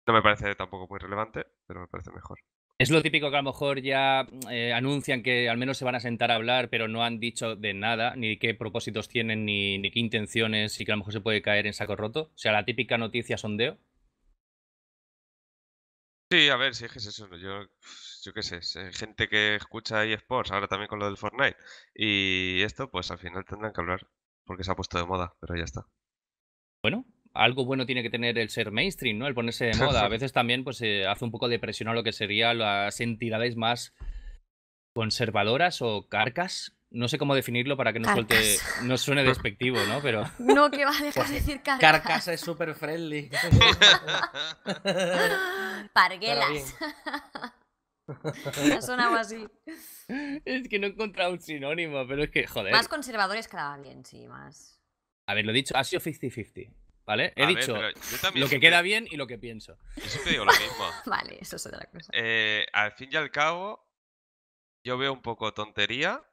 No me parece tampoco muy relevante, pero me parece mejor. Es lo típico que a lo mejor ya mm, eh, anuncian que al menos se van a sentar a hablar, pero no han dicho de nada, ni qué propósitos tienen, ni, qué intenciones, y que a lo mejor se puede caer en saco roto. O sea, la típica noticia sondeo. Sí, a ver, si es que es eso, yo, yo qué sé, gente que escucha eSports, ahora también con lo del Fortnite, y esto, pues al final tendrán que hablar, porque se ha puesto de moda, pero ya está. Bueno, algo bueno tiene que tener el ser mainstream, ¿no? El ponerse de moda. A veces también pues eh, hace un poco de presión a lo que serían las entidades más conservadoras o carcas. No sé cómo definirlo para que no, suelte, no suene pues despectivo, ¿no? Pero... No, que va a dejar pues, de decir carcas. Carcas es súper friendly. Parguelas. Ha algo así. Es que no he encontrado un sinónimo, pero es que, joder. Más conservadores cada bien, sí, más. A ver, lo dicho, ha sido 50-50. He dicho lo que queda bien y lo que pienso. Yo siempre digo lo mismo. vale, eso es otra cosa. Eh, al fin y al cabo, yo veo un poco tontería,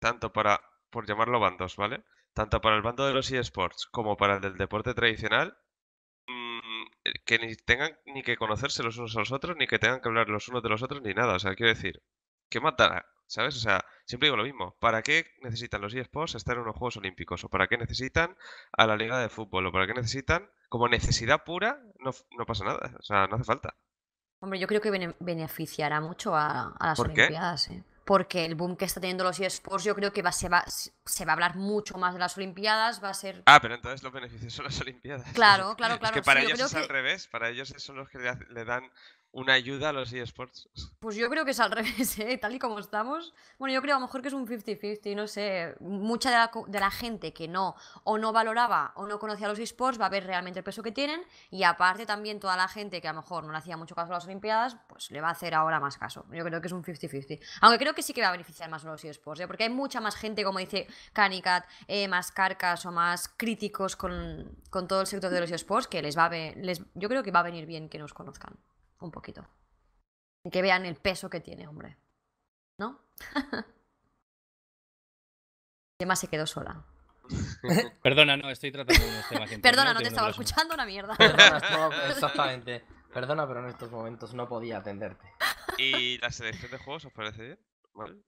tanto para, por llamarlo bandos, ¿vale? Tanto para el bando de los eSports como para el del deporte tradicional, mm, eh, que ni tengan ni que conocerse los unos a los otros, ni que tengan que hablar los unos de los otros, ni nada. O sea, quiero decir, que matará? ¿Sabes? O sea, siempre digo lo mismo. ¿Para qué necesitan los eSports estar en unos Juegos Olímpicos? ¿O para qué necesitan a la Liga de Fútbol? ¿O para qué necesitan? Como necesidad pura, no, pasa nada. O sea, no hace falta. Hombre, yo creo que beneficiará mucho a, las Olimpiadas. ¿eh? Porque el boom que está teniendo los eSports, yo creo que va, se, va, se va a hablar mucho más de las Olimpiadas, va a ser... Ah, pero entonces los beneficios son las Olimpiadas. Claro, claro, claro. Es que para ellos es al revés, para ellos son los que le dan una ayuda a los eSports? Pues yo creo que es al revés, ¿eh? tal y como estamos. Bueno, yo creo a lo mejor que es un 50-50, no sé. Mucha de la, de la, gente que no o no valoraba o no conocía los eSports va a ver realmente el peso que tienen y aparte también toda la gente que a lo mejor no le hacía mucho caso a las Olimpiadas, pues le va a hacer ahora más caso. Yo creo que es un 50-50. Aunque creo que sí que va a beneficiar más los eSports, ¿eh? porque hay mucha más gente, como dice Canicat, eh, más carcas o más críticos con, todo el sector de los eSports que les va a, les, yo creo que va a venir bien que nos conozcan un poquito. Que vean el peso que tiene, hombre. ¿No? Gemma se quedó sola. Perdona, no, estoy tratando un Perdona, no te estaba escuchando una mierda. Perdona, exactamente. Perdona, pero en estos momentos no podía atenderte. ¿Y la selección de juegos os parece bien?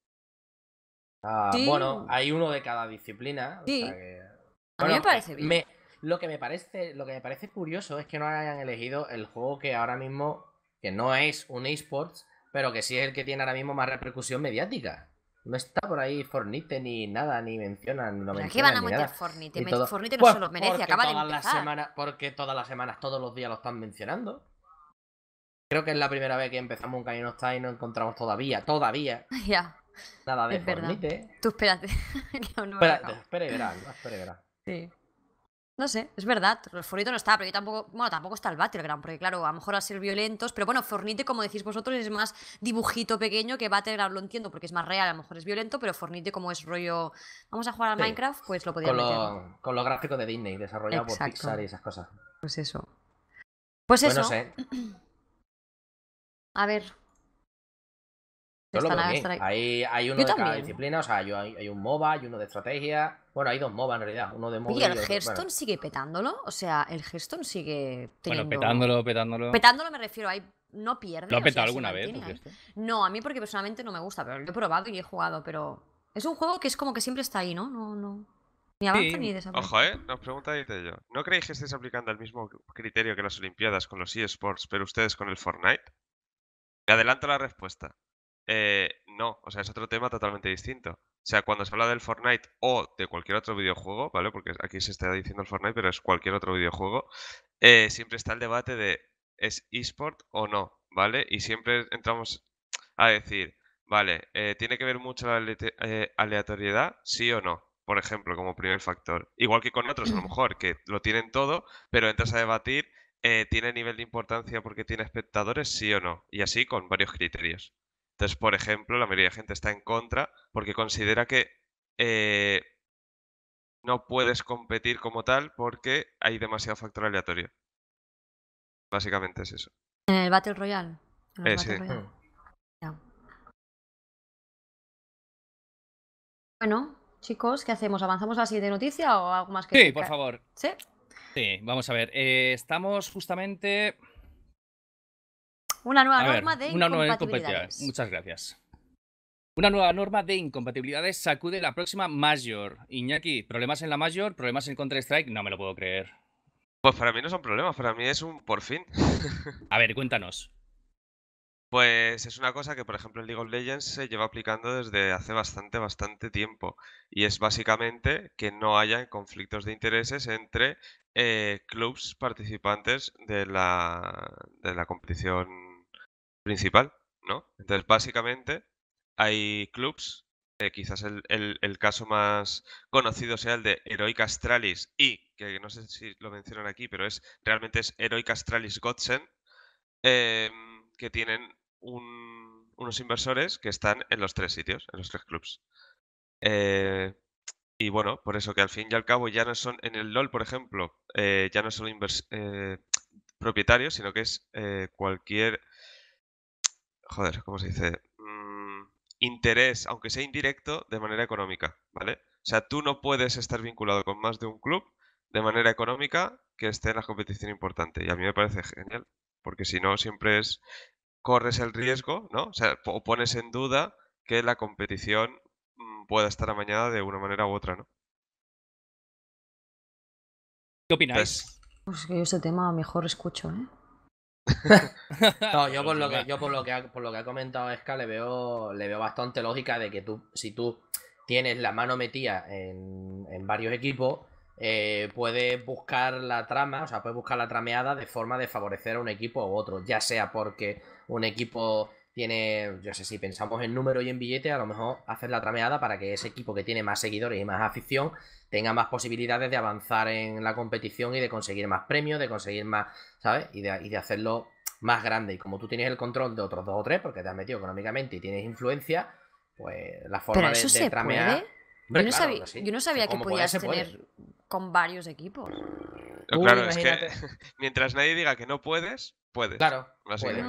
Ah, bueno, hay uno de cada disciplina. Sí. a mí me parece bien. Lo, que me parece, lo que me parece curioso es que no hayan elegido el juego que ahora mismo que no es un esports, pero que sí es el que tiene ahora mismo más repercusión mediática. No está por ahí Fornite ni nada, ni mencionan. No qué van a meter Fornite? Fornite no se los merece, acaba de empezar. Las semanas, porque todas las semanas, todos los días lo están mencionando. Creo que es la primera vez que empezamos un Canino Style y no encontramos todavía, todavía. Ya. Nada de Fortnite Fornite. Tú espérate. espera espera Sí. No sé, es verdad, Fornito no está, pero yo tampoco, bueno, tampoco está el Battleground, porque claro, a lo mejor a ser violentos, pero bueno, Fornite, como decís vosotros, es más dibujito pequeño que Battleground, lo entiendo, porque es más real, a lo mejor es violento, pero Fornite, como es rollo, vamos a jugar a Minecraft, pues lo podía. con lo, meter. Con de Disney, desarrollado por Pixar y esas cosas. Pues eso. Pues, pues eso. sé. A ver, hay, uno de cada disciplina, o sea, hay, un MOBA, hay uno de estrategia. Bueno, hay dos MOBA en realidad, uno de MOBA. y el Hearthstone sigue petándolo, o sea, el Hearthstone sigue teniendo... Bueno, petándolo, petándolo. Petándolo me refiero, no pierde. ¿Lo ha petado alguna vez? No, a mí porque personalmente no me gusta, pero lo he probado y he jugado, pero es un juego que es como que siempre está ahí, ¿no? No, no. Ni avance ni desaparece. Ojo, ¿eh? Nos pregunta yo. ¿No creéis que estéis aplicando el mismo criterio que las Olimpiadas con los eSports, pero ustedes con el Fortnite? Le adelanto la respuesta. Eh, no, o sea, es otro tema totalmente distinto. O sea, cuando se habla del Fortnite o de cualquier otro videojuego, ¿vale? Porque aquí se está diciendo el Fortnite, pero es cualquier otro videojuego, eh, siempre está el debate de ¿es eSport o no? ¿Vale? Y siempre entramos a decir, vale, eh, ¿tiene que ver mucho la aleatoriedad? ¿Sí o no? Por ejemplo, como primer factor. Igual que con otros, a lo mejor, que lo tienen todo, pero entras a debatir, ¿tiene nivel de importancia porque tiene espectadores? ¿Sí o no? Y así con varios criterios. Entonces, por ejemplo, la mayoría de gente está en contra porque considera que eh, no puedes competir como tal porque hay demasiado factor aleatorio. Básicamente es eso. En el Battle Royale. Eh, mm. Bueno, chicos, ¿qué hacemos? ¿Avanzamos a la siguiente noticia o algo más que.? Sí, por favor. ¿Sí? Sí, vamos a ver. Eh, estamos justamente una nueva norma de una incompatibilidades. Muchas gracias. Una nueva norma de incompatibilidades sacude la próxima Major. Iñaki, problemas en la Major, problemas en Counter-Strike, no me lo puedo creer. Pues para mí no son problemas, para mí es un por fin. a ver, cuéntanos. Pues es una cosa que, por ejemplo, en League of Legends se lleva aplicando desde hace bastante, bastante tiempo. Y es básicamente que no haya conflictos de intereses entre eh, clubs participantes de la, de la competición principal, ¿no? Entonces, básicamente, hay clubs, eh, quizás el, el, caso más conocido sea el de Heroic Astralis y, que no sé si lo mencionan aquí, pero es realmente es Heroic Astralis Godsen, eh, que tienen unos inversores que están en los tres sitios, en los tres clubs. Eh, y bueno, por eso que al fin y al cabo ya no son, en el LOL, por ejemplo, ya no son propietarios, sino que es cualquier joder, ¿cómo se dice? Mm, interés, aunque sea indirecto, de manera económica, ¿vale? O sea, tú no puedes estar vinculado con más de un club de manera económica que esté en la competición importante. Y a mí me parece genial, porque si no, siempre es, corres el riesgo, ¿no? O sea, o pones en duda que la competición mm, pueda estar amañada de una manera u otra, ¿no? ¿Qué opinas? Pues, pues, que yo ese tema mejor escucho, ¿eh? yo por lo que yo por lo que ha, por lo que ha comentado Esca le veo le veo bastante lógica de que tú si tú tienes la mano metida en, varios equipos eh, puedes buscar la trama, o sea, puedes buscar la trameada de forma de favorecer a un equipo u otro, ya sea porque un equipo tiene, yo sé, si pensamos en número y en billete, a lo mejor hacer la trameada para que ese equipo que tiene más seguidores y más afición tenga más posibilidades de avanzar en la competición y de conseguir más premios, de conseguir más, ¿sabes? Y de, y de hacerlo más grande. Y como tú tienes el control de otros dos o tres, porque te has metido económicamente y tienes influencia, pues la forma de, de se yo, no sabía, que podías tener con varios equipos. claro, es que mientras nadie diga que no puedes, puedes. Claro, no, sabía.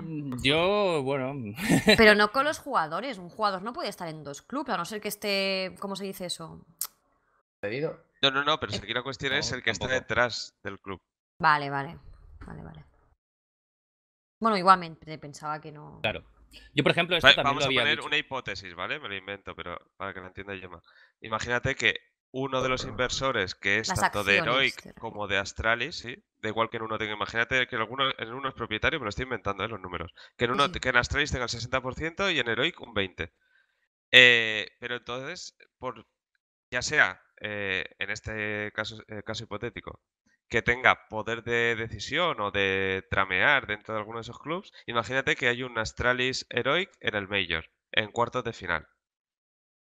Mm, yo, bueno. Pero no con los jugadores. Un jugador no puede estar en dos clubes, a no ser que esté. ¿Cómo se dice eso? ¿Pedido? No, no, no, pero eh, si aquí la cuestión es el que esté detrás del club. Vale, vale. Vale, vale. Bueno, igualmente pensaba que no. Claro. Yo, por ejemplo, esto también Vamos lo había a poner una hipótesis, ¿vale? Me lo invento, pero para que lo entienda Yema. Imagínate que uno de los inversores que es tanto de Heroic como de Astralis, ¿sí? de igual que en uno tenga, imagínate que en uno, uno es propietario, me lo estoy inventando, ¿eh? Los números. Que en, uno, que en Astralis tenga el 60% y en Heroic un 20%. Eh, pero entonces, por, ya sea eh, en este caso, eh, caso hipotético, que tenga poder de decisión o de tramear dentro de alguno de esos clubes, imagínate que hay un Astralis Heroic en el Major, en cuartos de final.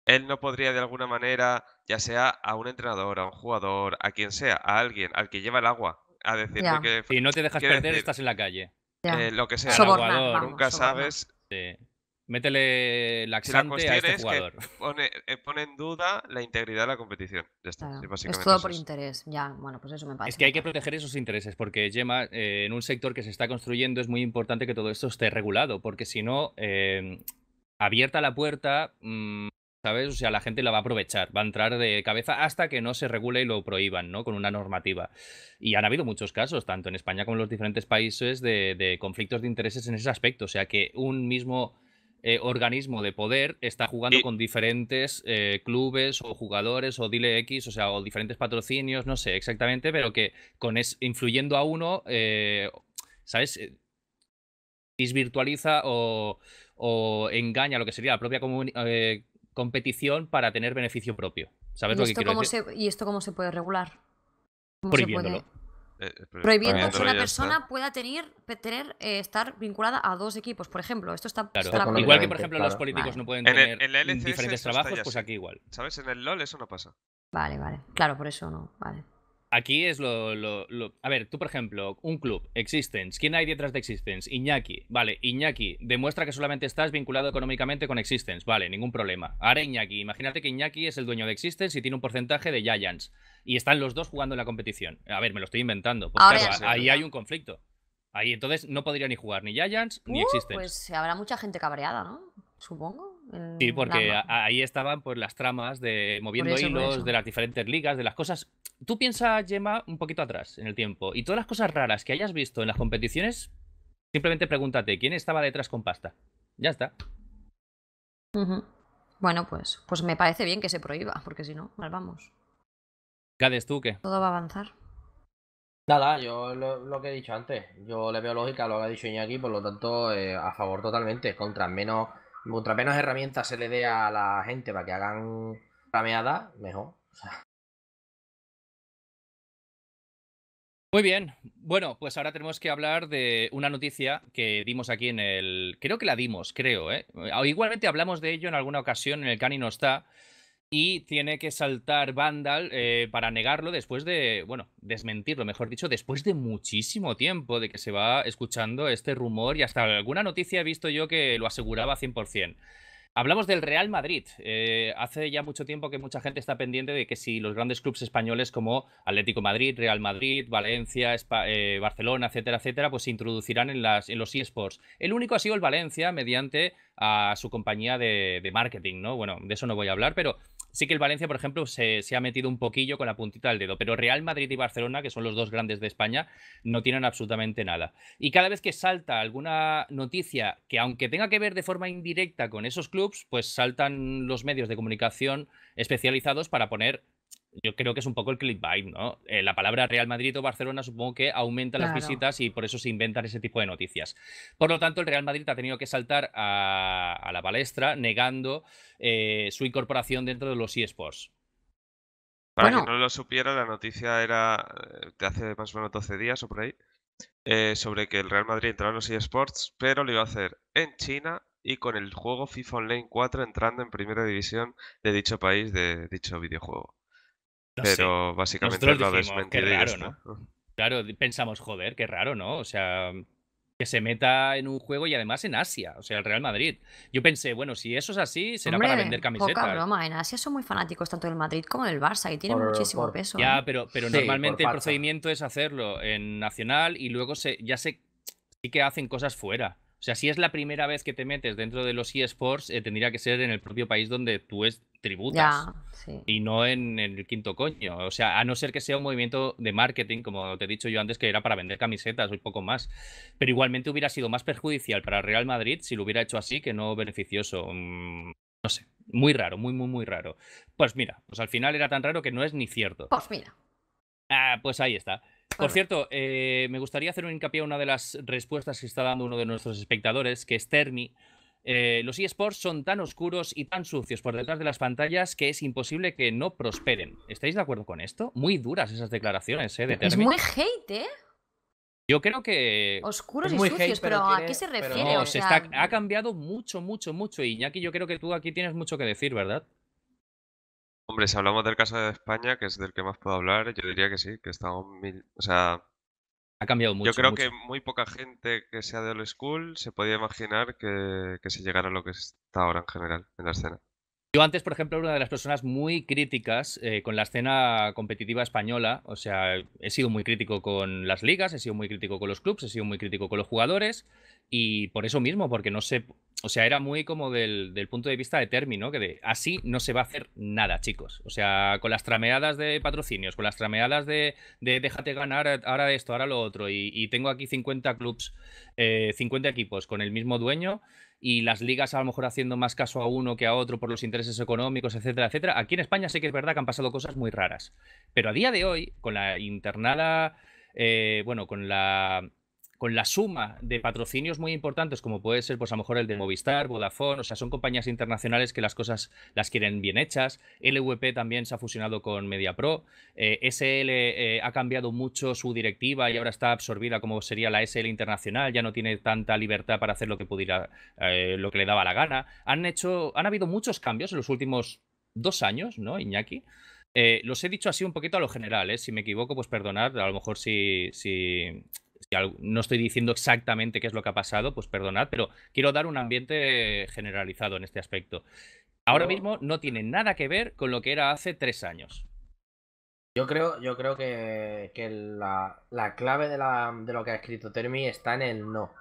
Él no podría de alguna manera, ya sea a un entrenador, a un jugador, a quien sea, a alguien, al que lleva el agua, a decir que... Si no te dejas perder, estás en la calle. Eh, lo que sea, nunca sabes métele la acción la a este jugador. Eh, pone, en duda la integridad de la competición. Ya está, es, todo por interés, ya, bueno, pues eso me parece. Es que hay que proteger esos intereses, porque Gemma, eh, en un sector que se está construyendo es muy importante que todo esto esté regulado, porque si no, eh, abierta la puerta, mm, ¿sabes? O sea, la gente la va a aprovechar, va a entrar de cabeza hasta que no se regule y lo prohíban, ¿no? Con una normativa. Y han habido muchos casos, tanto en España como en los diferentes países, de conflictos de intereses en ese aspecto. O sea, que un mismo eh, organismo de poder está jugando con diferentes eh, clubes o jugadores o dile X, o sea, o diferentes patrocinios, no sé exactamente, pero que con es, influyendo a uno, eh, ¿sabes? virtualiza o, o engaña lo que sería la propia competición para tener beneficio propio. ¿Sabes ¿Y esto cómo se puede regular? Eh, eh, prohibiendo que una persona pueda tener, eh, estar vinculada a dos equipos, por ejemplo. Esto está, igual que por ejemplo los políticos no pueden tener diferentes trabajos, pues aquí igual. ¿Sabes? En el LOL eso no pasa. Vale, vale. Claro, por eso no. Vale. Aquí es lo, lo, A ver, tú, por ejemplo, un club, Existence. ¿Quién hay detrás de Existence? Iñaki. Vale, Iñaki, demuestra que solamente estás vinculado económicamente con Existence. Vale, ningún problema. Ahora Iñaki, imagínate que Iñaki es el dueño de Existence y tiene un porcentaje de Giants. Y están los dos jugando en la competición. A ver, me lo estoy inventando. Pues ahí hay un conflicto. Ahí entonces no podría ni jugar ni Giants ni uh, Existence. Pues habrá mucha gente cabreada, ¿no? Supongo sí, porque ahí estaban pues, las tramas de moviendo hilos de las diferentes ligas, de las cosas. Tú piensas, Gemma, un poquito atrás en el tiempo, y todas las cosas raras que hayas visto en las competiciones, simplemente pregúntate, ¿quién estaba detrás con pasta? Ya está. Bueno, pues, pues me parece bien que se prohíba, porque si no, mal vamos. Gades, ¿tú qué? Todo va a avanzar. Nada, yo lo, que he dicho antes, yo le veo lógica lo que ha dicho Iñaki, por lo tanto, eh, a favor totalmente, contra menos Mientras menos herramientas se le dé a la gente para que hagan rameada, mejor. Muy bien, bueno, pues ahora tenemos que hablar de una noticia que dimos aquí en el... Creo que la dimos, creo, ¿eh? Igualmente hablamos de ello en alguna ocasión en el Cani no está, y tiene que saltar Vandal eh, para negarlo después de, bueno, desmentirlo, mejor dicho, después de muchísimo tiempo de que se va escuchando este rumor y hasta alguna noticia he visto yo que lo aseguraba 100%. Hablamos del Real Madrid. Eh, hace ya mucho tiempo que mucha gente está pendiente de que si los grandes clubes españoles como Atlético Madrid, Real Madrid, Valencia, eh, Barcelona, etcétera, etcétera, pues se introducirán en, las, en los eSports. El único ha sido el Valencia mediante a su compañía de, marketing, ¿no? Bueno, de eso no voy a hablar, pero sí que el Valencia, por ejemplo, se, se, ha metido un poquillo con la puntita del dedo, pero Real Madrid y Barcelona, que son los dos grandes de España, no tienen absolutamente nada. Y cada vez que salta alguna noticia que aunque tenga que ver de forma indirecta con esos clubes, pues saltan los medios de comunicación especializados para poner yo creo que es un poco el clickbait, ¿no? Eh, la palabra Real Madrid o Barcelona supongo que aumenta las visitas y por eso se inventan ese tipo de noticias. Por lo tanto, el Real Madrid ha tenido que saltar a, la palestra negando eh, su incorporación dentro de los eSports. Para bueno. no lo supiera, la noticia era eh, de hace más o menos 12 días o por ahí, sobre que el Real Madrid entraba en los eSports, pero lo iba a hacer en China y con el juego FIFA Online 4 entrando en primera división de dicho país de dicho videojuego pero básicamente Nosotros lo dijimos, qué ¿no? Claro, pensamos, joder, qué raro, ¿no? O sea, que se meta en un juego y además en Asia, o sea, el Real Madrid. Yo pensé, bueno, si eso es así, será para vender camisetas. Poca broma, en Asia son muy fanáticos tanto del Madrid como del Barça y tienen muchísimo peso. Ya, ¿eh? pero, pero normalmente el procedimiento es hacerlo en Nacional y luego se, ya sé sí que hacen cosas fuera. O sea, si es la primera vez que te metes dentro de los eSports, eh, tendría que ser en el propio país donde tú es, tributas sí. y no en, el quinto coño. O sea, a no ser que sea un movimiento de marketing, como te he dicho yo antes, que era para vender camisetas o poco más. Pero igualmente hubiera sido más perjudicial para Real Madrid si lo hubiera hecho así que no beneficioso. Mm, no sé, muy raro, muy, muy, muy raro. Pues mira, pues al final era tan raro que no es ni cierto. Pues mira. Ah, pues ahí está. Por cierto, eh, me gustaría hacer un hincapié a una de las respuestas que está dando uno de nuestros espectadores, que es Terni. Eh, los eSports son tan oscuros y tan sucios por detrás de las pantallas que es imposible que no prosperen. ¿Estáis de acuerdo con esto? Muy duras esas declaraciones, ¿eh? De Es muy hate, ¿eh? Yo creo que. Oscuros y sucios, pero, ¿a qué se refiere? ha mm. cambiado mucho, mucho, mucho. Y Iñaki, yo creo que tú aquí tienes mucho que decir, ¿verdad? Hombre, si hablamos del caso de España, que es del que más puedo hablar, yo diría que sí, que estamos mil... O sea, ha cambiado mucho. Yo creo que muy poca gente que sea de old school se podía imaginar que, se llegara a lo que está ahora en general en la escena. Yo antes, por ejemplo, era una de las personas muy críticas eh, con la escena competitiva española. O sea, he sido muy crítico con las ligas, he sido muy crítico con los clubes, he sido muy crítico con los jugadores. Y por eso mismo, porque no sé... O sea, era muy como del, punto de vista de término, que de así no se va a hacer nada, chicos. O sea, con las trameadas de patrocinios, con las trameadas de, déjate ganar ahora esto, ahora lo otro, y, tengo aquí 50 clubs, 50 eh, equipos con el mismo dueño, y las ligas a lo mejor haciendo más caso a uno que a otro por los intereses económicos, etcétera, etcétera. Aquí en España sé que es verdad que han pasado cosas muy raras. Pero a día de hoy, con la internada, eh, bueno, con la con la suma de patrocinios muy importantes, como puede ser, pues a lo mejor el de Movistar, Vodafone, o sea, son compañías internacionales que las cosas las quieren bien hechas. LVP también se ha fusionado con MediaPro. Eh, SL eh, ha cambiado mucho su directiva y ahora está absorbida como sería la SL internacional, ya no tiene tanta libertad para hacer lo que pudiera, eh, lo que le daba la gana. Han hecho, han habido muchos cambios en los últimos dos años, ¿no, Iñaki? los he dicho así un poquito a lo general, si me equivoco, pues perdonad, a lo mejor si, no estoy diciendo exactamente qué es lo que ha pasado, pues perdonad, pero quiero dar un ambiente generalizado en este aspecto. Ahora mismo no tiene nada que ver con lo que era hace tres años. Yo creo, yo creo que, la, clave de, lo que ha escrito Termi está en el no.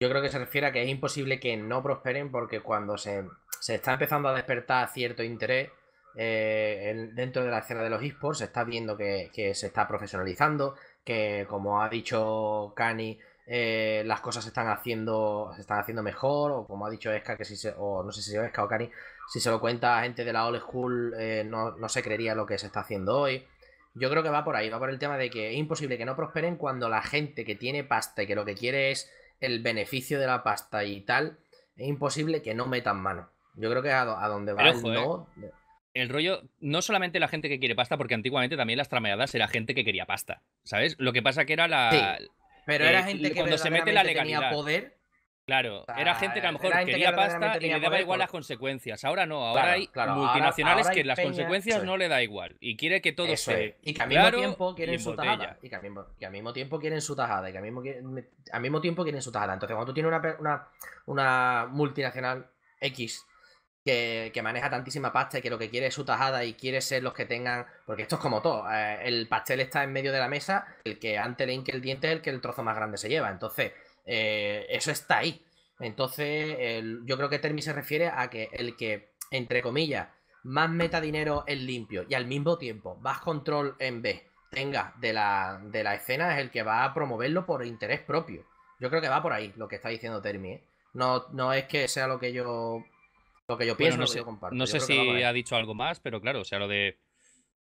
Yo creo que se refiere a que es imposible que no prosperen porque cuando se, está empezando a despertar cierto interés eh, dentro de la escena de los esports, se está viendo que se está profesionalizando, que como ha dicho Cani, eh, las cosas se están haciendo, están haciendo mejor, o como ha dicho Esca, que si o no sé si Esca o Cani, si se lo cuenta a gente de la old school, eh, no, se creería lo que se está haciendo hoy. Yo creo que va por ahí, va por el tema de que es imposible que no prosperen cuando la gente que tiene pasta y que lo que quiere es el beneficio de la pasta y tal, es imposible que no metan mano. Yo creo que a, a donde va el eh. no el rollo, no solamente la gente que quiere pasta, porque antiguamente también las trameadas era gente que quería pasta, ¿sabes? Lo que pasa que era la... pero era eh, gente que cuando se mete la legalidad. tenía poder. Claro, era gente que a lo mejor quería pasta y le daba igual las consecuencias. Ahora no, ahora hay multinacionales que las consecuencias no le da igual y quiere que todo Y que al mismo tiempo quieren su tajada. Y que al, mismo, tiempo quieren su tajada. Y que al mismo, tiempo quieren su tajada. Entonces, cuando tú tienes una, una, una multinacional X que, maneja tantísima pasta y que lo que quiere es su tajada y quiere ser los que tengan. Porque esto es como todo. Eh, el pastel está en medio de la mesa, el que antes le inque el diente es el que el trozo más grande se lleva. Entonces, eh, eso está ahí. Entonces, yo creo que Termi se refiere a que el que, entre comillas, más meta dinero en limpio y al mismo tiempo más control en B tenga de la, escena es el que va a promoverlo por interés propio. Yo creo que va por ahí lo que está diciendo Termi. ¿eh? No, no es que sea lo que yo lo que yo pienso, no, sé, no sé, si ha dicho algo más, pero claro, o sea, lo de.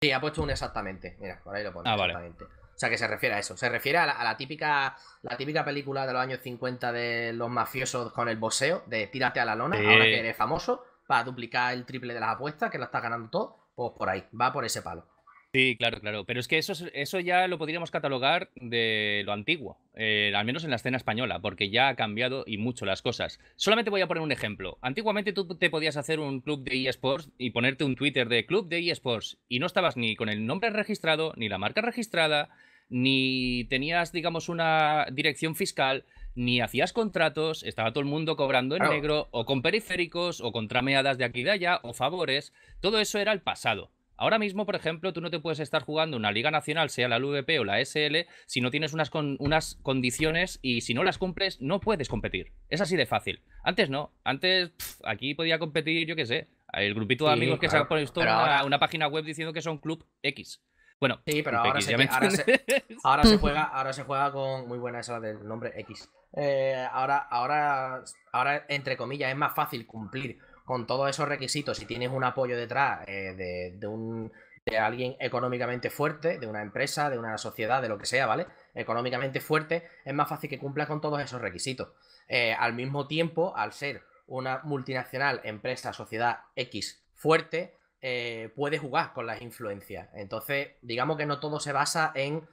Sí, ha puesto un exactamente. Mira, por ahí lo pone. Ah, exactamente. O sea, que se refiere a eso. Se refiere a la, típica la típica película de los años 50 de los mafiosos con el boxeo, de tírate a la lona, ahora que eres famoso, para duplicar el triple de las apuestas, que lo estás ganando todo, pues por ahí, va por ese palo. Sí, claro, claro. Pero es que eso, eso ya lo podríamos catalogar de lo antiguo, eh, al menos en la escena española, porque ya ha cambiado y mucho las cosas. Solamente voy a poner un ejemplo. Antiguamente tú te podías hacer un club de eSports y ponerte un Twitter de club de eSports y no estabas ni con el nombre registrado, ni la marca registrada, ni tenías, digamos, una dirección fiscal, ni hacías contratos, estaba todo el mundo cobrando en negro, o con periféricos, o con trameadas de aquí y de allá, o favores. Todo eso era el pasado. Ahora mismo, por ejemplo, tú no te puedes estar jugando una liga nacional, sea la LVP o la SL, si no tienes unas, unas condiciones y si no las cumples, no puedes competir. Es así de fácil. Antes no. Antes aquí podía competir, yo qué sé, el grupito de amigos que se ha puesto una, una página web diciendo que son Club X. Bueno, sí, pero ahora, se, juega, con muy buena esa del nombre X. Eh, ahora, ahora, ahora, entre comillas, es más fácil cumplir con todos esos requisitos, si tienes un apoyo detrás eh, de, un, alguien económicamente fuerte, de una empresa, de una sociedad, de lo que sea, ¿vale? Económicamente fuerte, es más fácil que cumpla con todos esos requisitos. Eh, al mismo tiempo, al ser una multinacional, empresa, sociedad X fuerte, eh, puede jugar con las influencias. Entonces, digamos que no todo se basa en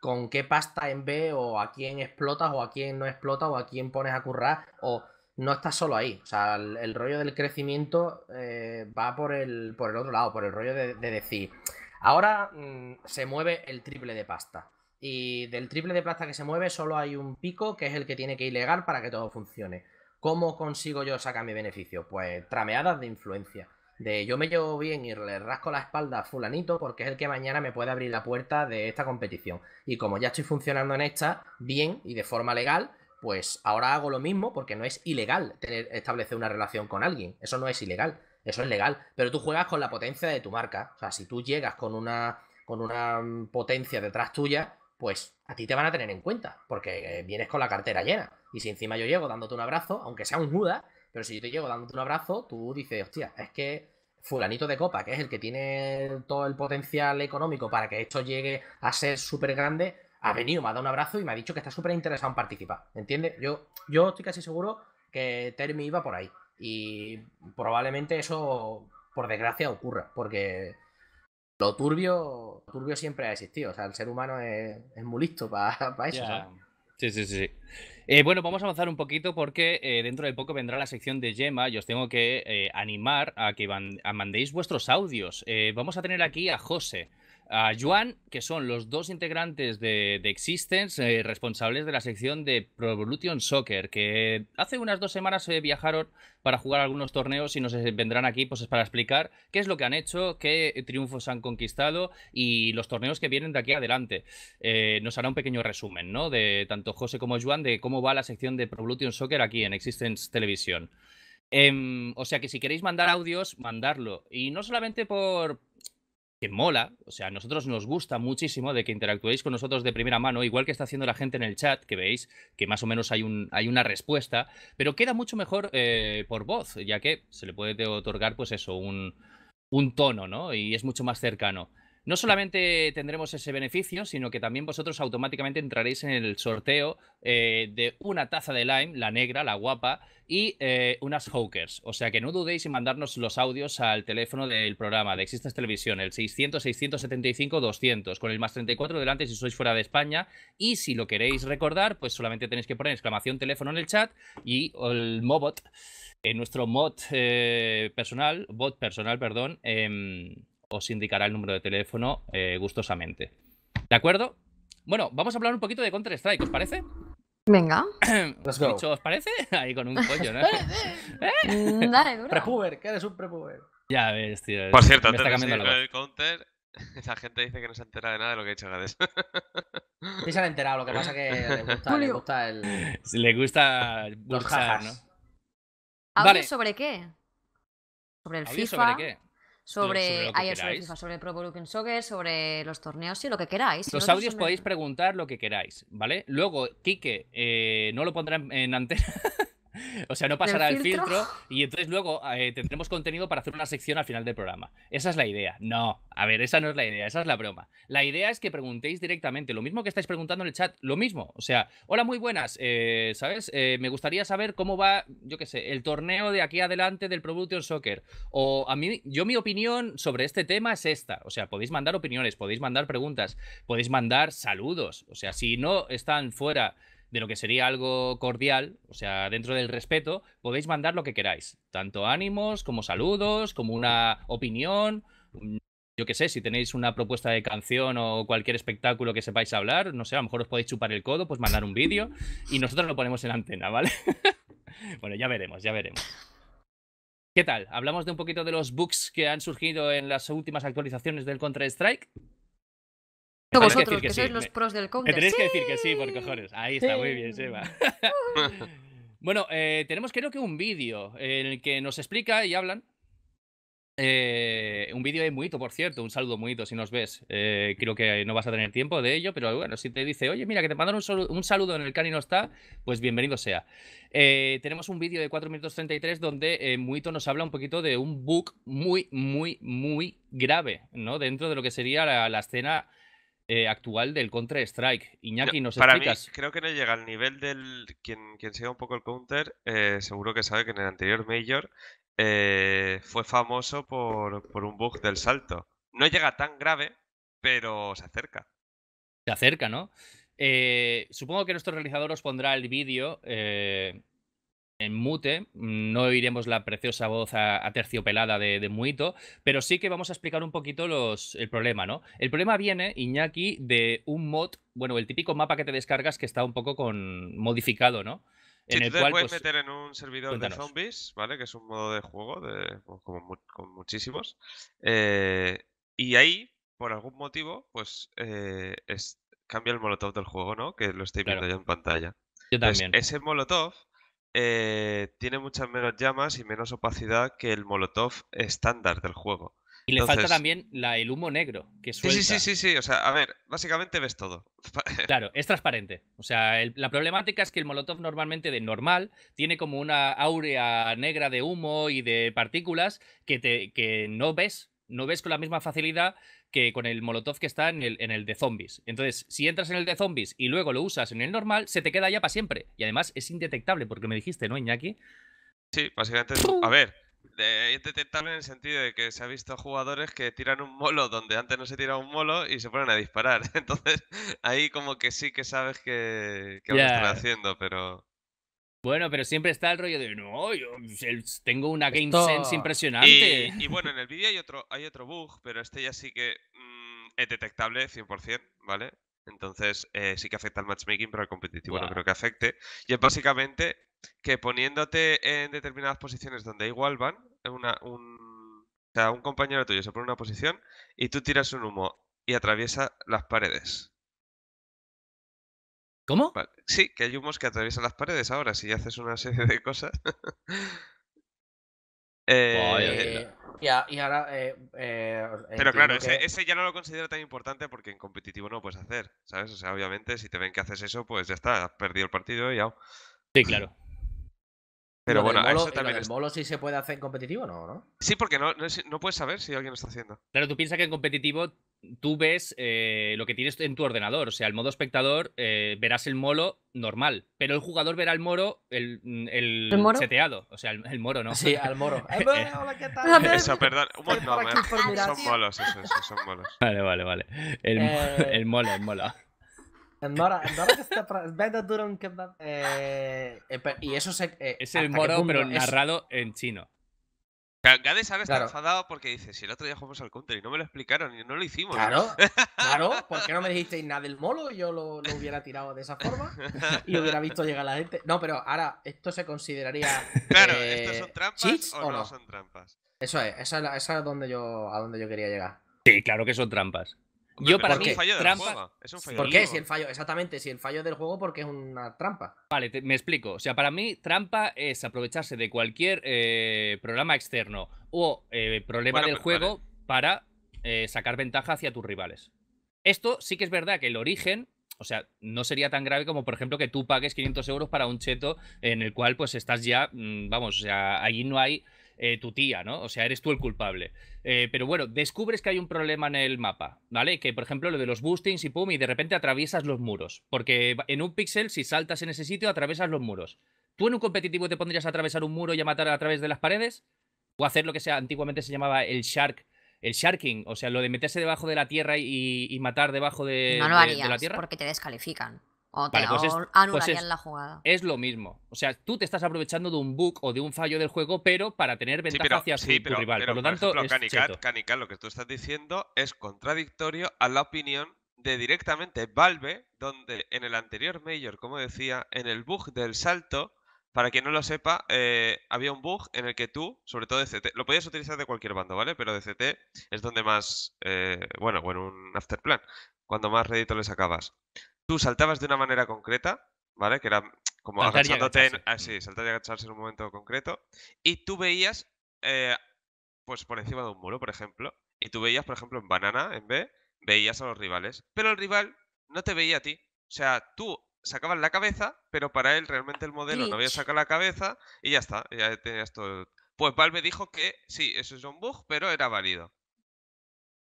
con qué pasta en B o a quién explotas o a quién no explotas o a quién pones a currar o no está solo ahí. O sea, el, rollo del crecimiento eh, va por el, por el otro lado, por el rollo de, decir, ahora mm, se mueve el triple de pasta. Y del triple de pasta que se mueve solo hay un pico que es el que tiene que ilegal para que todo funcione. ¿Cómo consigo yo sacar mi beneficio? Pues trameadas de influencia. De yo me llevo bien y le rasco la espalda a fulanito porque es el que mañana me puede abrir la puerta de esta competición. Y como ya estoy funcionando en esta, bien y de forma legal, pues ahora hago lo mismo porque no es ilegal establecer una relación con alguien. Eso no es ilegal, eso es legal. Pero tú juegas con la potencia de tu marca. O sea, si tú llegas con una, con una mm, potencia detrás tuya, pues a ti te van a tener en cuenta porque eh, vienes con la cartera llena. Y si encima yo llego dándote un abrazo, aunque sea un juda, pero si yo te llego dándote un abrazo, tú dices, hostia, es que fulanito de copa, que es el que tiene todo el potencial económico para que esto llegue a ser súper grande, ha venido, me ha dado un abrazo y me ha dicho que está súper interesado en participar. ¿Entiendes? Yo, yo estoy casi seguro que Termi iba por ahí. Y probablemente eso, por desgracia, ocurra. Porque lo turbio, turbio siempre ha existido. O sea, el ser humano es, muy listo para eso. Sí, sí, sí. Eh, bueno, vamos a avanzar un poquito porque eh, dentro de poco vendrá la sección de Yema y os tengo que eh, animar a que mandéis vuestros audios. vamos a tener aquí a José a Juan, que son los dos integrantes de, Existence, eh, responsables de la sección de Pro Evolution Soccer, que hace unas dos semanas eh, viajaron para jugar algunos torneos y nos eh, vendrán aquí pues, para explicar qué es lo que han hecho, qué triunfos han conquistado y los torneos que vienen de aquí adelante. nos hará un pequeño resumen, ¿no? De tanto José como Juan, de cómo va la sección de Pro Evolution Soccer aquí en Existence Televisión. Em, o sea que si queréis mandar audios, mandarlo. Y no solamente por, que mola, o sea, a nosotros nos gusta muchísimo de que interactuéis con nosotros de primera mano, igual que está haciendo la gente en el chat, que veis que más o menos hay, un, hay una respuesta, pero queda mucho mejor eh, por voz, ya que se le puede otorgar, pues eso, un, un tono, ¿no? Y es mucho más cercano. No solamente tendremos ese beneficio, sino que también vosotros automáticamente entraréis en el sorteo eh, de una taza de lime, la negra, la guapa, y eh, unas hawkers. O sea que no dudéis en mandarnos los audios al teléfono del programa de Existas Televisión, el 600-675-200, con el más 34 delante si sois fuera de España. Y si lo queréis recordar, pues solamente tenéis que poner exclamación teléfono en el chat y el mobot, en eh, nuestro mod personal, bot personal, perdón em, os indicará el número de teléfono eh, gustosamente. ¿De acuerdo? Bueno, vamos a hablar un poquito de Counter-Strike, ¿os parece? Venga. ¿Os, ¿Os parece? Ahí con un pollo, ¿no? ¿Eh? Mm, dale, Prepuber, que eres un prepuber. Ya ves, tío. Por cierto, antes de cambiando el counter, esa gente dice que no se entera de nada de lo que ha hecho Gades. Sí se han enterado, lo que pasa es que le gusta, el... Le gusta Los ¿no? ¿Audio sobre qué? ¿Sobre el FIFA? sobre qué? sobre, sobre, sobre, sobre Soccer, sobre los torneos y lo que queráis. los audios podéis preguntar lo que queráis, ¿vale? Luego, Quique, eh, no lo pondrá en antena. O sea, no pasará el filtro? y entonces luego eh, tendremos contenido para hacer una sección al final del programa. Esa es la idea. No, a ver, esa no es la idea, esa es la broma. La idea es que preguntéis directamente, lo mismo que estáis preguntando en el chat, lo mismo. O sea, hola, muy buenas, eh, ¿sabes? Eh, me gustaría saber cómo va, yo qué sé, el torneo de aquí adelante del Pro Soccer. O a mí, yo mi opinión sobre este tema es esta. O sea, podéis mandar opiniones, podéis mandar preguntas, podéis mandar saludos. O sea, si no están fuera de lo que sería algo cordial, o sea, dentro del respeto, podéis mandar lo que queráis, tanto ánimos como saludos, como una opinión. Mm, yo qué sé, si tenéis una propuesta de canción o cualquier espectáculo que sepáis hablar, no sé, a lo mejor os podéis chupar el codo, pues mandar un vídeo y nosotros lo ponemos en antena, ¿vale? bueno, ya veremos, ya veremos. ¿Qué tal? ¿Hablamos de un poquito de los bugs que han surgido en las últimas actualizaciones del Counter-Strike? vosotros, que, sois los pros del cómic. tenéis que decir que sí, por cojones. Ahí está, muy bien, Seba. bueno, eh, tenemos creo que un vídeo en el que nos explica y hablan. Eh, un vídeo de Muito, por cierto. Un saludo, Muito, si nos ves. Eh, creo que no vas a tener tiempo de ello, pero bueno, si te dice, oye, mira, que te mandan un, saludo, en el y no está, pues bienvenido sea. tenemos un vídeo de 4 minutos 33 donde Muito nos habla un poquito de un bug muy, muy, muy grave, ¿no? Dentro de lo que sería la escena eh, actual del Counter Strike. Iñaki, ¿nos nos para Mí, creo que no llega al nivel del. Quien, quien siga un poco el Counter, eh, seguro que sabe que en el anterior Major eh, fue famoso por, por, un bug del salto. No llega tan grave, pero se acerca. Se acerca, ¿no? supongo que nuestro realizador os pondrá el vídeo en mute, no oiremos la preciosa voz aterciopelada de, de, Muito, pero sí que vamos a explicar un poquito los, el problema, ¿no? El problema viene, Iñaki, de un mod, bueno, el típico mapa que te descargas que está un poco con modificado, ¿no? tú puedes pues, meter en un servidor de zombies, ¿vale? Que es un modo de juego de, pues, como, con muchísimos. Eh, y ahí, por algún motivo, pues eh, cambia el molotov del juego, ¿no? Que lo estoy viendo ya en pantalla. Yo también. ese molotov eh, tiene muchas menos llamas y menos opacidad que el molotov estándar del juego. Y le falta también la, el humo negro que Sí, sí, sí, sí, o sea, a ver, básicamente ves todo. claro, es transparente. O sea, la problemática es que el molotov normalmente de normal tiene como una áurea negra de humo y de partículas que, te, que no ves, no ves con la misma facilidad que con el molotov que está en el, en el de zombies. Entonces, si entras en el de zombies y luego lo usas en el normal, se te queda ya para siempre. Y además es indetectable, porque me dijiste, ¿no, Iñaki? Sí, básicamente. A ver, es detectable en el sentido de que se ha visto jugadores que tiran un molo donde antes no se tiraba un molo y se ponen a disparar. Entonces, ahí como que sí que sabes que, lo están haciendo, pero. Bueno, pero siempre está el rollo de, no, yo pues, tengo una Game Sense impresionante. Y, bueno, en el vídeo hay otro, hay otro bug, pero este ya sí que mm, es detectable 100%, ¿vale? Entonces eh, sí que afecta al matchmaking, pero al competitivo no creo que afecte. Y es básicamente que poniéndote en determinadas posiciones donde igual van, una, un, o sea, un compañero tuyo se pone en una posición y tú tiras un humo y atraviesa las paredes. ¿Cómo? Sí, que hay humos que atraviesan las paredes ahora, si haces una serie de cosas. eh, y, y, ahora. Eh, eh, pero claro, ese, ese, ya no lo considero tan importante porque en competitivo no lo puedes hacer, ¿sabes? O sea, obviamente, si te ven que haces eso, pues ya está, has perdido el partido y ya. Sí, claro. Pero bueno, eso también. ¿El molo sí se puede hacer en competitivo no? ¿no? Sí, porque no, no, puedes saber si alguien lo está haciendo. Claro, tú piensas que en competitivo tú ves eh, lo que tienes en tu ordenador. O sea, el modo espectador eh, verás el molo normal, pero el jugador verá el moro, el, el, seteado. O sea, el, moro, ¿no? Sí, al moro. Eh, ¿qué tal? Eso, perdón. no, son molos, eso, eso, son molos. Vale, vale, vale. El, eh... el molo, el molo. El moro, que está... Eh... Eh, y eso eh, es el moro, pero narrado en chino. Gade sabe estar enfadado porque dice, si el otro día jugamos al counter y no me lo explicaron y no lo hicimos. Claro, claro, ¿por qué no me dijisteis nada del molo? Yo lo, hubiera tirado de esa forma y hubiera visto llegar la gente. No, pero ahora, ¿esto se consideraría... Claro, eh, son trampas o, no? son trampas? Eso es, eso es, donde yo, a donde yo quería llegar. Sí, claro que son trampas yo para mí, es un fallo ¿Por qué? Si el fallo, exactamente, si el fallo del juego porque es una trampa. Vale, me explico. O sea, para mí trampa es aprovecharse de cualquier eh, programa externo o eh, problema del juego para eh, sacar ventaja hacia tus rivales. Esto sí que es verdad que el origen o sea, no sería tan grave como, por ejemplo, que tú pagues 500 euros para un cheto en el cual, pues, estás ya, mm, vamos, o sea, allí no hay eh, tu tía, ¿no? O sea, eres tú el culpable. Eh, pero bueno, descubres que hay un problema en el mapa, ¿vale? Que por ejemplo lo de los boostings y pum, y de repente atraviesas los muros. Porque en un pixel, si saltas en ese sitio, atraviesas los muros. ¿Tú en un competitivo te pondrías a atravesar un muro y a matar a través de las paredes? O hacer lo que sea, antiguamente se llamaba el shark el sharking, o sea, lo de meterse debajo de la tierra y, matar debajo de, no de la tierra. Porque te descalifican. O pues es, pues la jugada. Es lo mismo. O sea, tú te estás aprovechando de un bug o de un fallo del juego, pero para tener ventaja hacia tu, rival. por lo tanto, Canical, lo que tú estás diciendo es contradictorio a la opinión de directamente Valve, donde en el anterior mayor, como decía, en el bug del salto, para quien no lo sepa, eh, había un bug en el que tú, sobre todo de CT, lo podías utilizar de cualquier bando, ¿vale? Pero de CT es donde más, eh, bueno, un un afterplan, cuando más rédito le sacabas tú saltabas de una manera concreta, ¿vale? Que era como agachándote en, ah, sí, saltar y agacharse en un momento concreto. Y tú veías, eh, pues por encima de un muro, por ejemplo. Y tú veías, por ejemplo, en banana, en B, veías a los rivales. Pero el rival no te veía a ti. O sea, tú sacabas la cabeza, pero para él realmente el modelo no había sacado la cabeza y ya está, ya tenías todo. Pues Valve dijo que sí, eso es un bug, pero era válido.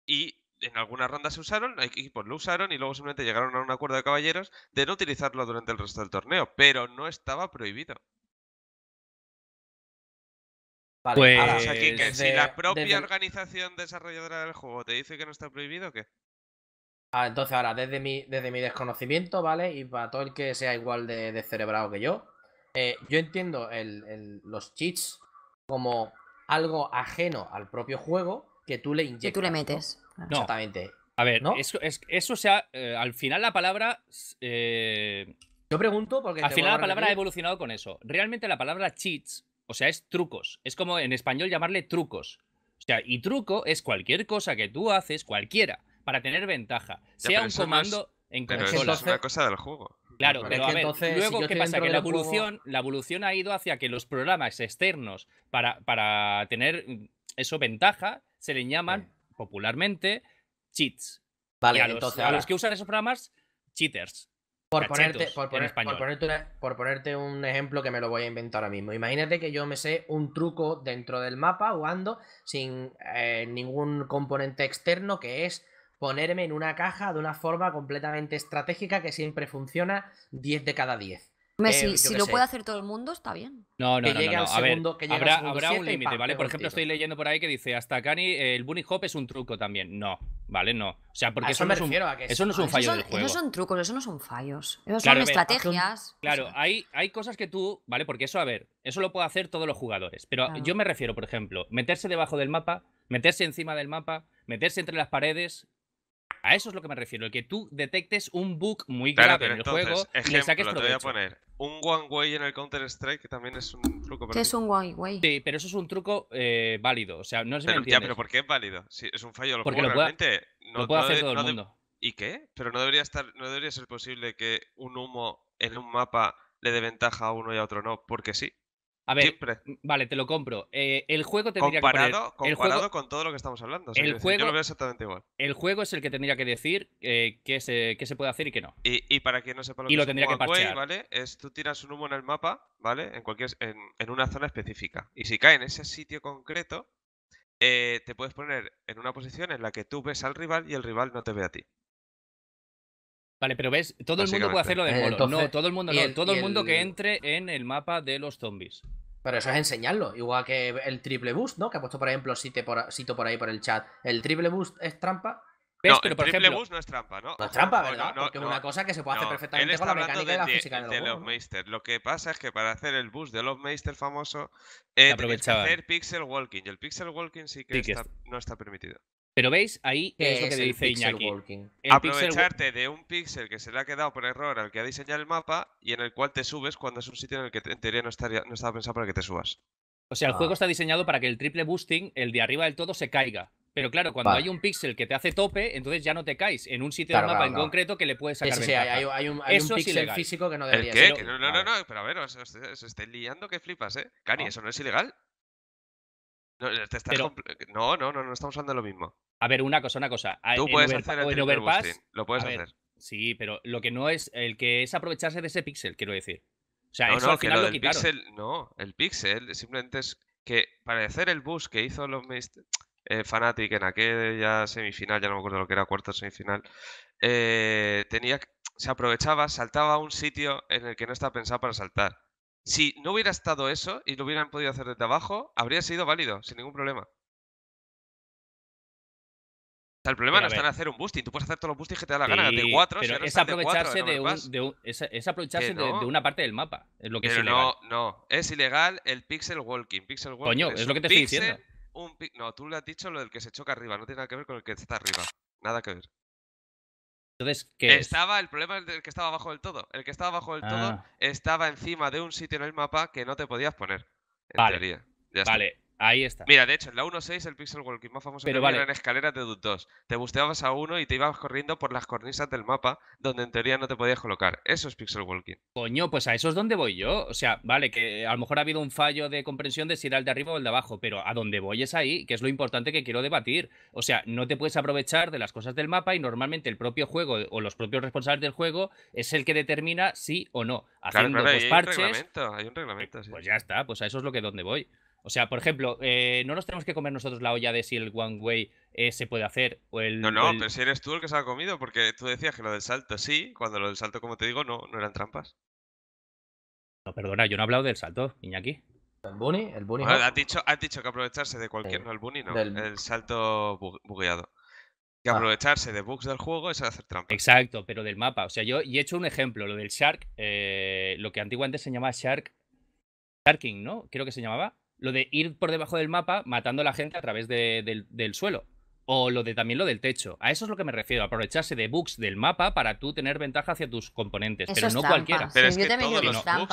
Y en algunas rondas se usaron, equipos lo usaron y luego simplemente llegaron a un acuerdo de caballeros de no utilizarlo durante el resto del torneo, pero no estaba prohibido. Vale, pues... aquí, que, si la propia organización desarrolladora del juego te dice que no está prohibido, ¿qué? Ah, entonces ahora, desde mi, desde mi desconocimiento, ¿vale? Y para todo el que sea igual de, de cerebrado que yo, eh, yo entiendo los cheats como algo ajeno al propio juego que tú le inyectas. Que tú le metes. Ah. Exactamente. A ver, eso, es, eso sea, eh, al final la palabra... Eh, yo pregunto porque... Al final la palabra ha evolucionado con eso. Realmente la palabra cheats, o sea, es trucos. Es como en español llamarle trucos. O sea, y truco es cualquier cosa que tú haces, cualquiera, para tener ventaja. Sea un comando... En pero es una cosa del juego. Claro, pero, a ver, luego, ¿qué pasa? Que la evolución, la evolución ha ido hacia que los programas externos para, para tener mm, eso, ventaja, se le llaman popularmente cheats. Vale, entonces. los que usan esos programas, cheaters. Por ponerte, por, poner, ponerte un ejemplo que me lo voy a inventar ahora mismo. Imagínate que yo me sé un truco dentro del mapa jugando sin eh, ningún componente externo que es ponerme en una caja de una forma completamente estratégica que siempre funciona 10 de cada 10. Eh, si lo puede hacer todo el mundo, está bien. No, no, no, segundo, que habrá, un límite, ¿vale? Por ejemplo, estoy leyendo por ahí que dice, hasta Cani, el bunny hop es un truco también. No, ¿vale? No. O sea, porque eso, no, es un, eso eh, no es un fallo del juego. son trucos, eso no son fallos. Eso son estrategias. Claro, hay, hay cosas que tú, ¿vale? Porque eso, a ver, eso lo puede hacer todos los jugadores. Pero yo me refiero, por ejemplo, meterse debajo del mapa, meterse encima del mapa, meterse entre las paredes, a eso es lo que me refiero, el que tú detectes un bug muy grave en el juego ejemplo, le saques provecho. Te voy a poner un one way en el Counter Strike que también es un truco. ¿Qué es un one way? Sí, pero eso es un truco eh, válido, o sea, no sé si Ya, pero ¿por qué es válido? Si es un fallo, Porque lo puede, no, puede hacer todo el mundo. ¿Y qué? Pero no debería estar, no debería ser posible que un humo en un mapa le dé ventaja a uno y a otro no, porque sí. A ver, vale, te lo compro. Eh, el juego tendría comparado, que con todo lo que estamos hablando. el juego, yo lo veo exactamente igual. El juego es el que tendría que decir eh, qué, se, puede hacer y qué no. Y, para quien no sepa lo que lo es tendría que ¿vale? Es tú tiras un humo en el mapa, ¿vale? En cualquier en, una zona específica. Y si cae en ese sitio concreto, eh, te puedes poner en una posición en la que tú ves al rival y el rival no te ve a ti. Vale, pero ves, todo el mundo puede hacerlo de eh, molo. no, todo el mundo no. todo el, mundo que entre en el mapa de los zombies. Pero eso es enseñarlo, igual que el triple boost, ¿no? Que ha puesto, por ejemplo, por, cito por ahí por el chat. ¿El triple boost es trampa? ¿Ves? No, el triple boost no es trampa, ¿no? No es trampa, pues ¿verdad? Porque es una cosa que se puede hacer perfectamente con la mecánica de, y la física del Lo que pasa es que para hacer el boost de los Meister famoso, eh, que hacer pixel walking. Y el pixel walking sí que no está permitido. Pero veis, ahí es lo que dice Iñaki. Aprovecharte de un píxel que se le ha quedado por error al que ha diseñado el mapa y en el cual te subes cuando es un sitio en el que en teoría no, estaría, no estaba pensado para que te subas. O sea, el juego ah. está diseñado para que el triple boosting, el de arriba del todo, se caiga. Pero claro, cuando hay un píxel que te hace tope, entonces ya no te caes en un sitio del mapa en concreto que le puedes sacar. Sí, sí, hay, un, físico que no debería qué? no, no, no, pero a ver, os, os, liando que flipas, ¿eh? Cani, ah. eso no es ilegal. Eh, eh, no, no, no, no, estamos hablando de lo mismo. A ver, una cosa, una cosa. Tú puedes hacer el lo puedes hacer. sí, pero lo que no es, el que es aprovecharse de ese pixel, quiero decir. O sea, no, no, el pixel simplemente es que para hacer el bus que hizo los eh, en aquella semifinal, ya no me acuerdo lo que era, cuarto semifinal, eh, se aprovechaba, saltaba a un sitio en el que no estaba pensado para saltar. Si no hubiera estado eso y lo hubieran podido hacer desde abajo, habría sido válido, sin ningún problema. el problema no es en hacer un boosting. Tú puedes hacer todos los boostings que te da la gana. de es aprovecharse, de, es, aprovecharse de, una parte del mapa. Es lo que pero es ilegal. No, no. Es ilegal el pixel walking. Coño, es, lo que te estoy diciendo. no, tú le has dicho lo del que se choca arriba. No tiene nada que ver con el que está arriba. Nada que ver. Entonces, estaba el problema del que estaba bajo del todo. El que estaba bajo del todo ah. estaba encima de un sitio en el mapa que no te podías poner. vale. Ahí está. Mira, de hecho, en la 1.6 el pixel walking más famoso Pero que vale. era en escaleras de Dut 2. Te busteabas a uno y te ibas corriendo por las cornisas del mapa donde en teoría no te podías colocar. Eso es pixel walking. Coño, pues a eso es donde voy yo. O sea, vale, que a lo mejor ha habido un fallo de comprensión de si era el de arriba o el de abajo, pero a donde voy es ahí, que es lo importante que quiero debatir. O sea, no te puedes aprovechar de las cosas del mapa y normalmente el propio juego o los propios responsables del juego es el que determina sí o no. Haciendo claro, hay parches. Un reglamento, hay un reglamento, eh, Pues ya está, pues a eso es lo que donde voy. O sea, por ejemplo, eh, no nos tenemos que comer nosotros la olla de si el one way eh, se puede hacer o el... No, no, pero si eres tú el que se ha comido, porque tú decías que lo del salto sí, cuando lo del salto, como te digo, no, no eran trampas. No, perdona, yo no he hablado del salto, Iñaki. ¿El bunny? El bunny has, dicho, has dicho que aprovecharse de cualquier... Eh, no, el bunny no, el salto bugueado. Que ah. aprovecharse de bugs del juego es hacer trampa. Exacto, pero del mapa. O sea, yo y he hecho un ejemplo, lo del Shark, lo que antiguamente se llamaba Shark... Sharking, ¿no? Creo que se llamaba lo de ir por debajo del mapa matando a la gente a través del, suelo. O lo de también lo del techo. A eso es lo que me refiero, aprovecharse de bugs del mapa para tú tener ventaja hacia tus componentes, pero no cualquiera. yo también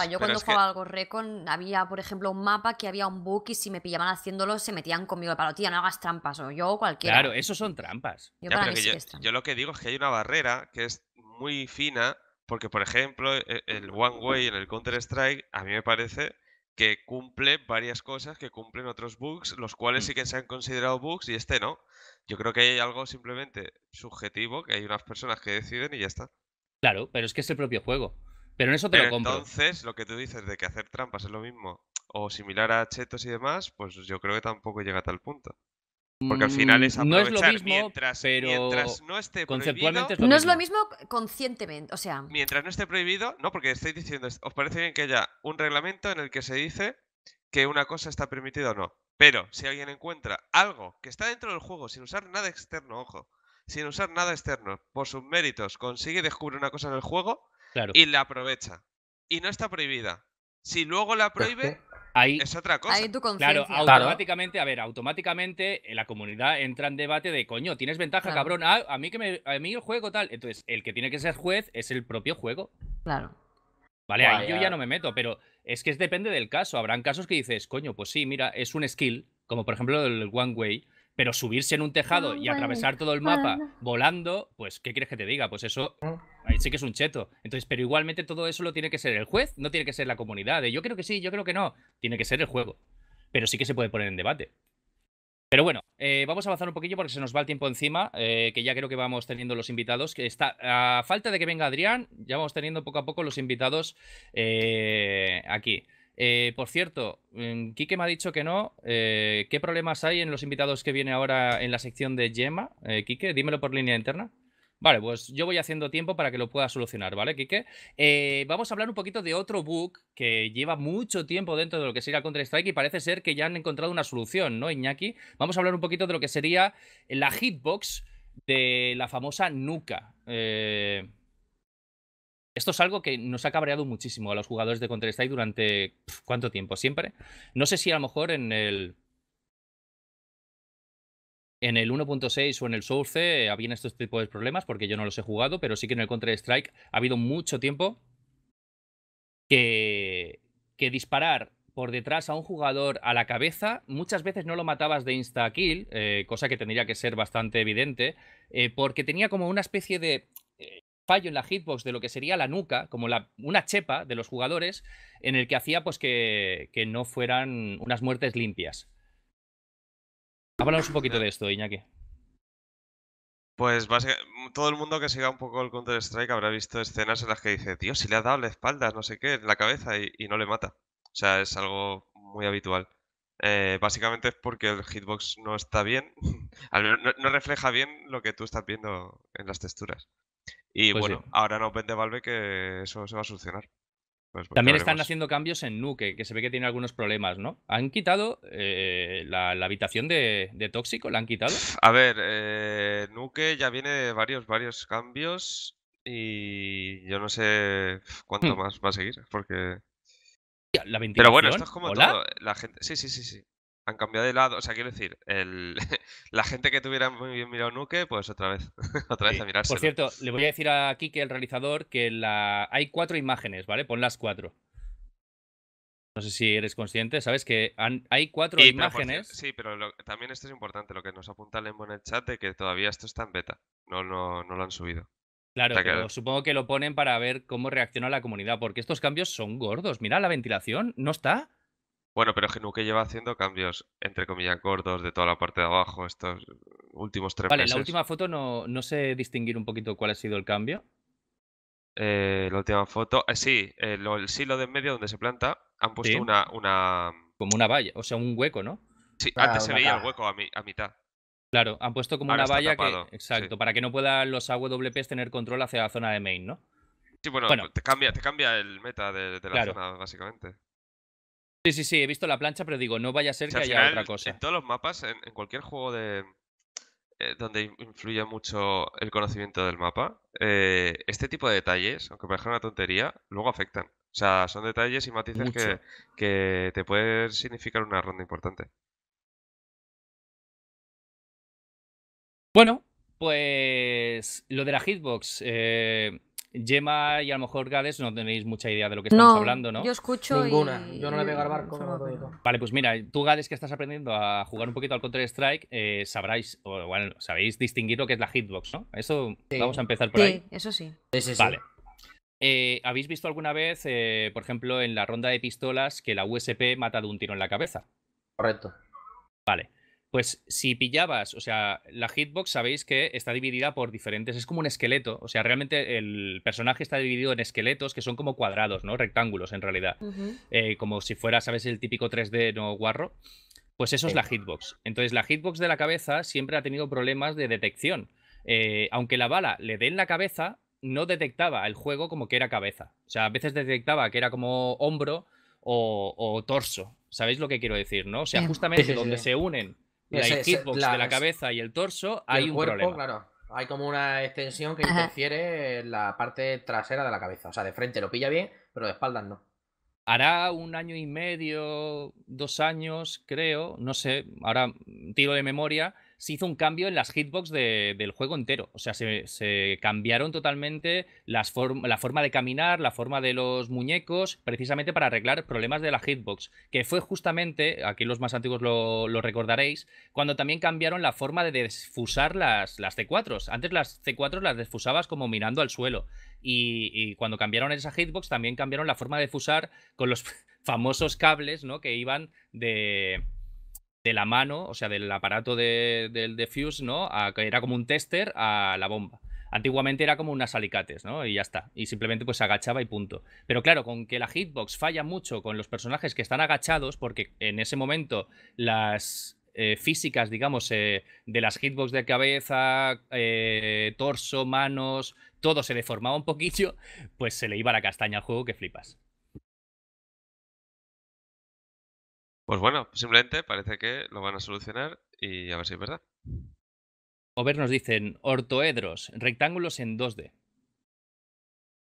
yo cuando jugaba algo Recon había, por ejemplo, un mapa que había un bug y si me pillaban haciéndolo se metían conmigo para tía, no hagas trampas o yo cualquiera. Claro, eso son trampas. Yo, yo lo que digo es que hay una barrera que es muy fina porque, por ejemplo, e, e, el One Way en el Counter Strike a mí me parece que cumple varias cosas que cumplen otros bugs, los cuales mm. sí que se han considerado bugs y este no. Yo creo que hay algo simplemente subjetivo, que hay unas personas que deciden y ya está. Claro, pero es que es el propio juego. Pero en eso te lo Entonces, lo que tú dices de que hacer trampas es lo mismo o similar a chetos y demás, pues yo creo que tampoco llega a tal punto. Porque al final es aprovechar no es lo mismo, mientras, no esté prohibido. no es lo mismo conscientemente, o sea. Mientras no esté prohibido, no, porque estoy diciendo, os parece bien que haya un reglamento en el que se dice que una cosa está permitida o no. Pero si alguien encuentra algo que está dentro del juego sin usar nada externo, ojo, sin usar nada externo, por sus méritos, consigue descubrir una cosa en el juego y la aprovecha. Y no está prohibida. Si luego la prohíbe, Ahí, es otra cosa. claro, automáticamente, a ver, automáticamente eh, la comunidad entra en debate de coño, tienes ventaja, cabrón. Ah, a mí que me, a mí el juego tal. Entonces, el que tiene que ser juez es el propio juego. Claro. Vale, ahí yo ya no me meto, pero es que es depende del caso. Habrán casos que dices, coño, pues sí, mira, es un skill, como por ejemplo el One Way, pero subirse en un tejado y atravesar todo el mapa volando, pues, ¿qué quieres que te diga? Pues eso sé sí que es un cheto. Entonces, pero igualmente todo eso lo tiene que ser el juez, no tiene que ser la comunidad. yo creo que sí, yo creo que no. Tiene que ser el juego. Pero sí que se puede poner en debate. Pero bueno, eh, vamos a avanzar un poquillo porque se nos va el tiempo encima, eh, que ya creo que vamos teniendo los invitados. Que está, a falta de que venga Adrián, ya vamos teniendo poco a poco los invitados eh, aquí. por cierto, mm, Quique me ha dicho que no. ¿Qué problemas hay en los invitados que viene ahora en la sección de Yema? Quique, dímelo por línea interna. Vale, pues yo voy haciendo tiempo para que lo pueda solucionar, ¿vale, Kike? Eh, vamos a hablar un poquito de otro bug que lleva mucho tiempo dentro de lo que sería Counter-Strike y parece ser que ya han encontrado una solución, ¿no, Iñaki? Vamos a hablar un poquito de lo que sería la hitbox de la famosa nuca. Eh, esto es algo que nos ha cabreado muchísimo a los jugadores de Counter-Strike durante. ¿Cuánto tiempo? ¿Siempre? No sé si a lo mejor en el en el 1.6 o en el Source habían estos tipos de problemas porque yo no los he jugado, pero sí que en el Counter-Strike ha habido mucho tiempo que, disparar por detrás a un jugador a la cabeza, muchas veces no lo matabas de insta-kill, eh, cosa que tendría que ser bastante evidente, eh, porque tenía como una especie de eh, fallo en la hitbox de lo que sería la nuca, como la, una chepa de los jugadores, en el que hacía pues que no fueran unas muertes limpias. Háblanos un poquito de esto, Iñaki. Pues todo el mundo que siga un poco el Counter-Strike habrá visto escenas en las que dice, tío, si le ha dado la espalda, no sé qué, en la cabeza y, no le mata. O sea, es algo muy habitual. Eh, básicamente es porque el hitbox no está bien, no, refleja bien lo que tú estás viendo en las texturas. Y pues bueno, ahora no vende Valve que eso se va a solucionar. Pues, pues, También están haciendo cambios en Nuke, que se ve que tiene algunos problemas, ¿no? ¿Han quitado eh, la, habitación de, tóxico? ¿La han quitado? A ver, eh, Nuke ya viene varios, varios cambios y yo no sé cuánto hmm. más va a seguir, porque... La Pero bueno, esto es como todo. La gente... Sí, sí, sí, sí han cambiado de lado. O sea, quiero decir, la gente que tuviera muy bien mirado Nuke, pues otra vez, otra vez a mirarse. Por cierto, le voy a decir aquí que el realizador, que la... hay cuatro imágenes, ¿vale? Pon las cuatro. No sé si eres consciente, ¿sabes? Que hay cuatro imágenes. sí, pero también esto es importante, lo que nos apunta Lembo en el chat de que todavía esto está en beta. No, no, no lo han subido. claro. supongo que lo ponen para ver cómo reacciona la comunidad, porque estos cambios son gordos. Mira la ventilación, no está. Bueno, pero que lleva haciendo cambios, entre comillas, cortos de toda la parte de abajo estos últimos tres meses. Vale, la última foto no, sé distinguir un poquito cuál ha sido el cambio. Eh, la última foto, eh, sí, eh, el silo de en medio donde se planta, han puesto una, Como una valla, o sea, un hueco, ¿no? Sí, ah, antes se veía el hueco a, mitad. Claro, han puesto como una valla que. Exacto, para que no puedan los AWPs tener control hacia la zona de main, ¿no? Sí, bueno, Te, cambia, te cambia el meta de, la zona, básicamente. Sí, sí, sí, he visto la plancha, pero digo, no vaya a ser que haya otra cosa. En todos los mapas, en, cualquier juego de eh, donde influye mucho el conocimiento del mapa, eh, este tipo de detalles, aunque parezca una tontería, luego afectan. O sea, son detalles y matices que, te pueden significar una ronda importante. Bueno, pues lo de la hitbox. Eh, Gemma y a lo mejor Gades no tenéis mucha idea de lo que estamos hablando, ¿no? Yo escucho. Ninguna. Yo no le veo al barco. vale, pues mira, tú, Gades, que estás aprendiendo a jugar un poquito al Counter-Strike, eh, sabráis, o bueno, sabéis distinguir lo que es la hitbox, ¿no? Eso vamos a empezar por ahí. Sí, eso sí. vale. Eh, ¿Habéis visto alguna vez, eh, por ejemplo, en la ronda de pistolas, que la USP mata de un tiro en la cabeza? Correcto. Vale. Pues si pillabas, o sea, la hitbox sabéis que está dividida por diferentes, es como un esqueleto, o sea, realmente el personaje está dividido en esqueletos que son como cuadrados, ¿no? Rectángulos en realidad, eh, como si fuera, ¿sabes? El típico 3D no guarro. Pues eso es la hitbox. Entonces la hitbox de la cabeza siempre ha tenido problemas de detección. Eh, aunque la bala le dé en la cabeza, no detectaba el juego como que era cabeza. O sea, a veces detectaba que era como hombro o, torso. ¿Sabéis lo que quiero decir, no? O sea, justamente donde se unen la de la cabeza y el torso, hay un problema. Claro, hay como una extensión que interfiere en la parte trasera de la cabeza. O sea, de frente lo pilla bien, pero de espaldas no. Hará un año y medio, dos años, creo, no sé, ahora tiro de memoria, se hizo un cambio en las hitbox del juego entero. O sea, se, cambiaron totalmente la forma de caminar, la forma de los muñecos, precisamente para arreglar problemas de la hitbox. Que fue justamente, aquí los más antiguos lo, recordaréis, cuando también cambiaron la forma de desfusar las, las C4s. Antes las C4s las desfusabas como mirando al suelo. Y, cuando cambiaron esas hitbox también cambiaron la forma de fusar con los famosos cables, ¿no? Que iban de, de la mano, o sea, del aparato del de, Fuse, ¿no? era como un tester a la bomba. Antiguamente era como unas alicates, ¿no? Y ya está. Y simplemente pues agachaba y punto. Pero claro, con que la hitbox falla mucho con los personajes que están agachados, porque en ese momento las eh, físicas, digamos, eh, de las hitbox de cabeza, eh, torso, manos, todo se deformaba un poquillo, pues se le iba la castaña al juego que flipas. Pues bueno, simplemente parece que lo van a solucionar y a ver si es verdad. O ver nos dicen ortoedros, rectángulos en 2D.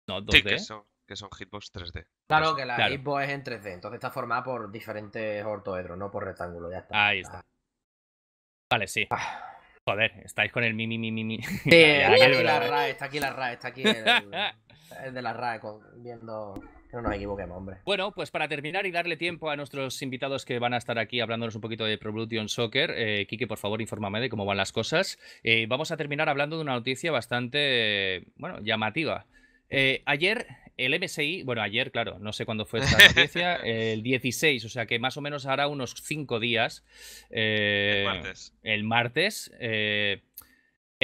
No, 2D. que son, que son hitbox 3D. Claro que la hitbox es en 3D, entonces está formada por diferentes ortoedros, no por rectángulos, ya está. Ahí está. Ah. Vale, sí. Ah. Joder, estáis con el mi, mi, mi, mi. está, aquí la RAE, está aquí la RAE, está aquí el, de la RAE viendo... No nos equivoquemos, hombre. Bueno, pues para terminar y darle tiempo a nuestros invitados que van a estar aquí hablándonos un poquito de Pro Soccer, eh, por favor, infórmame de cómo van las cosas. Eh, vamos a terminar hablando de una noticia bastante, bueno, llamativa. Eh, ayer el MSI, bueno, ayer, claro, no sé cuándo fue esta noticia, el 16, o sea que más o menos hará unos cinco días. Eh, el martes. El martes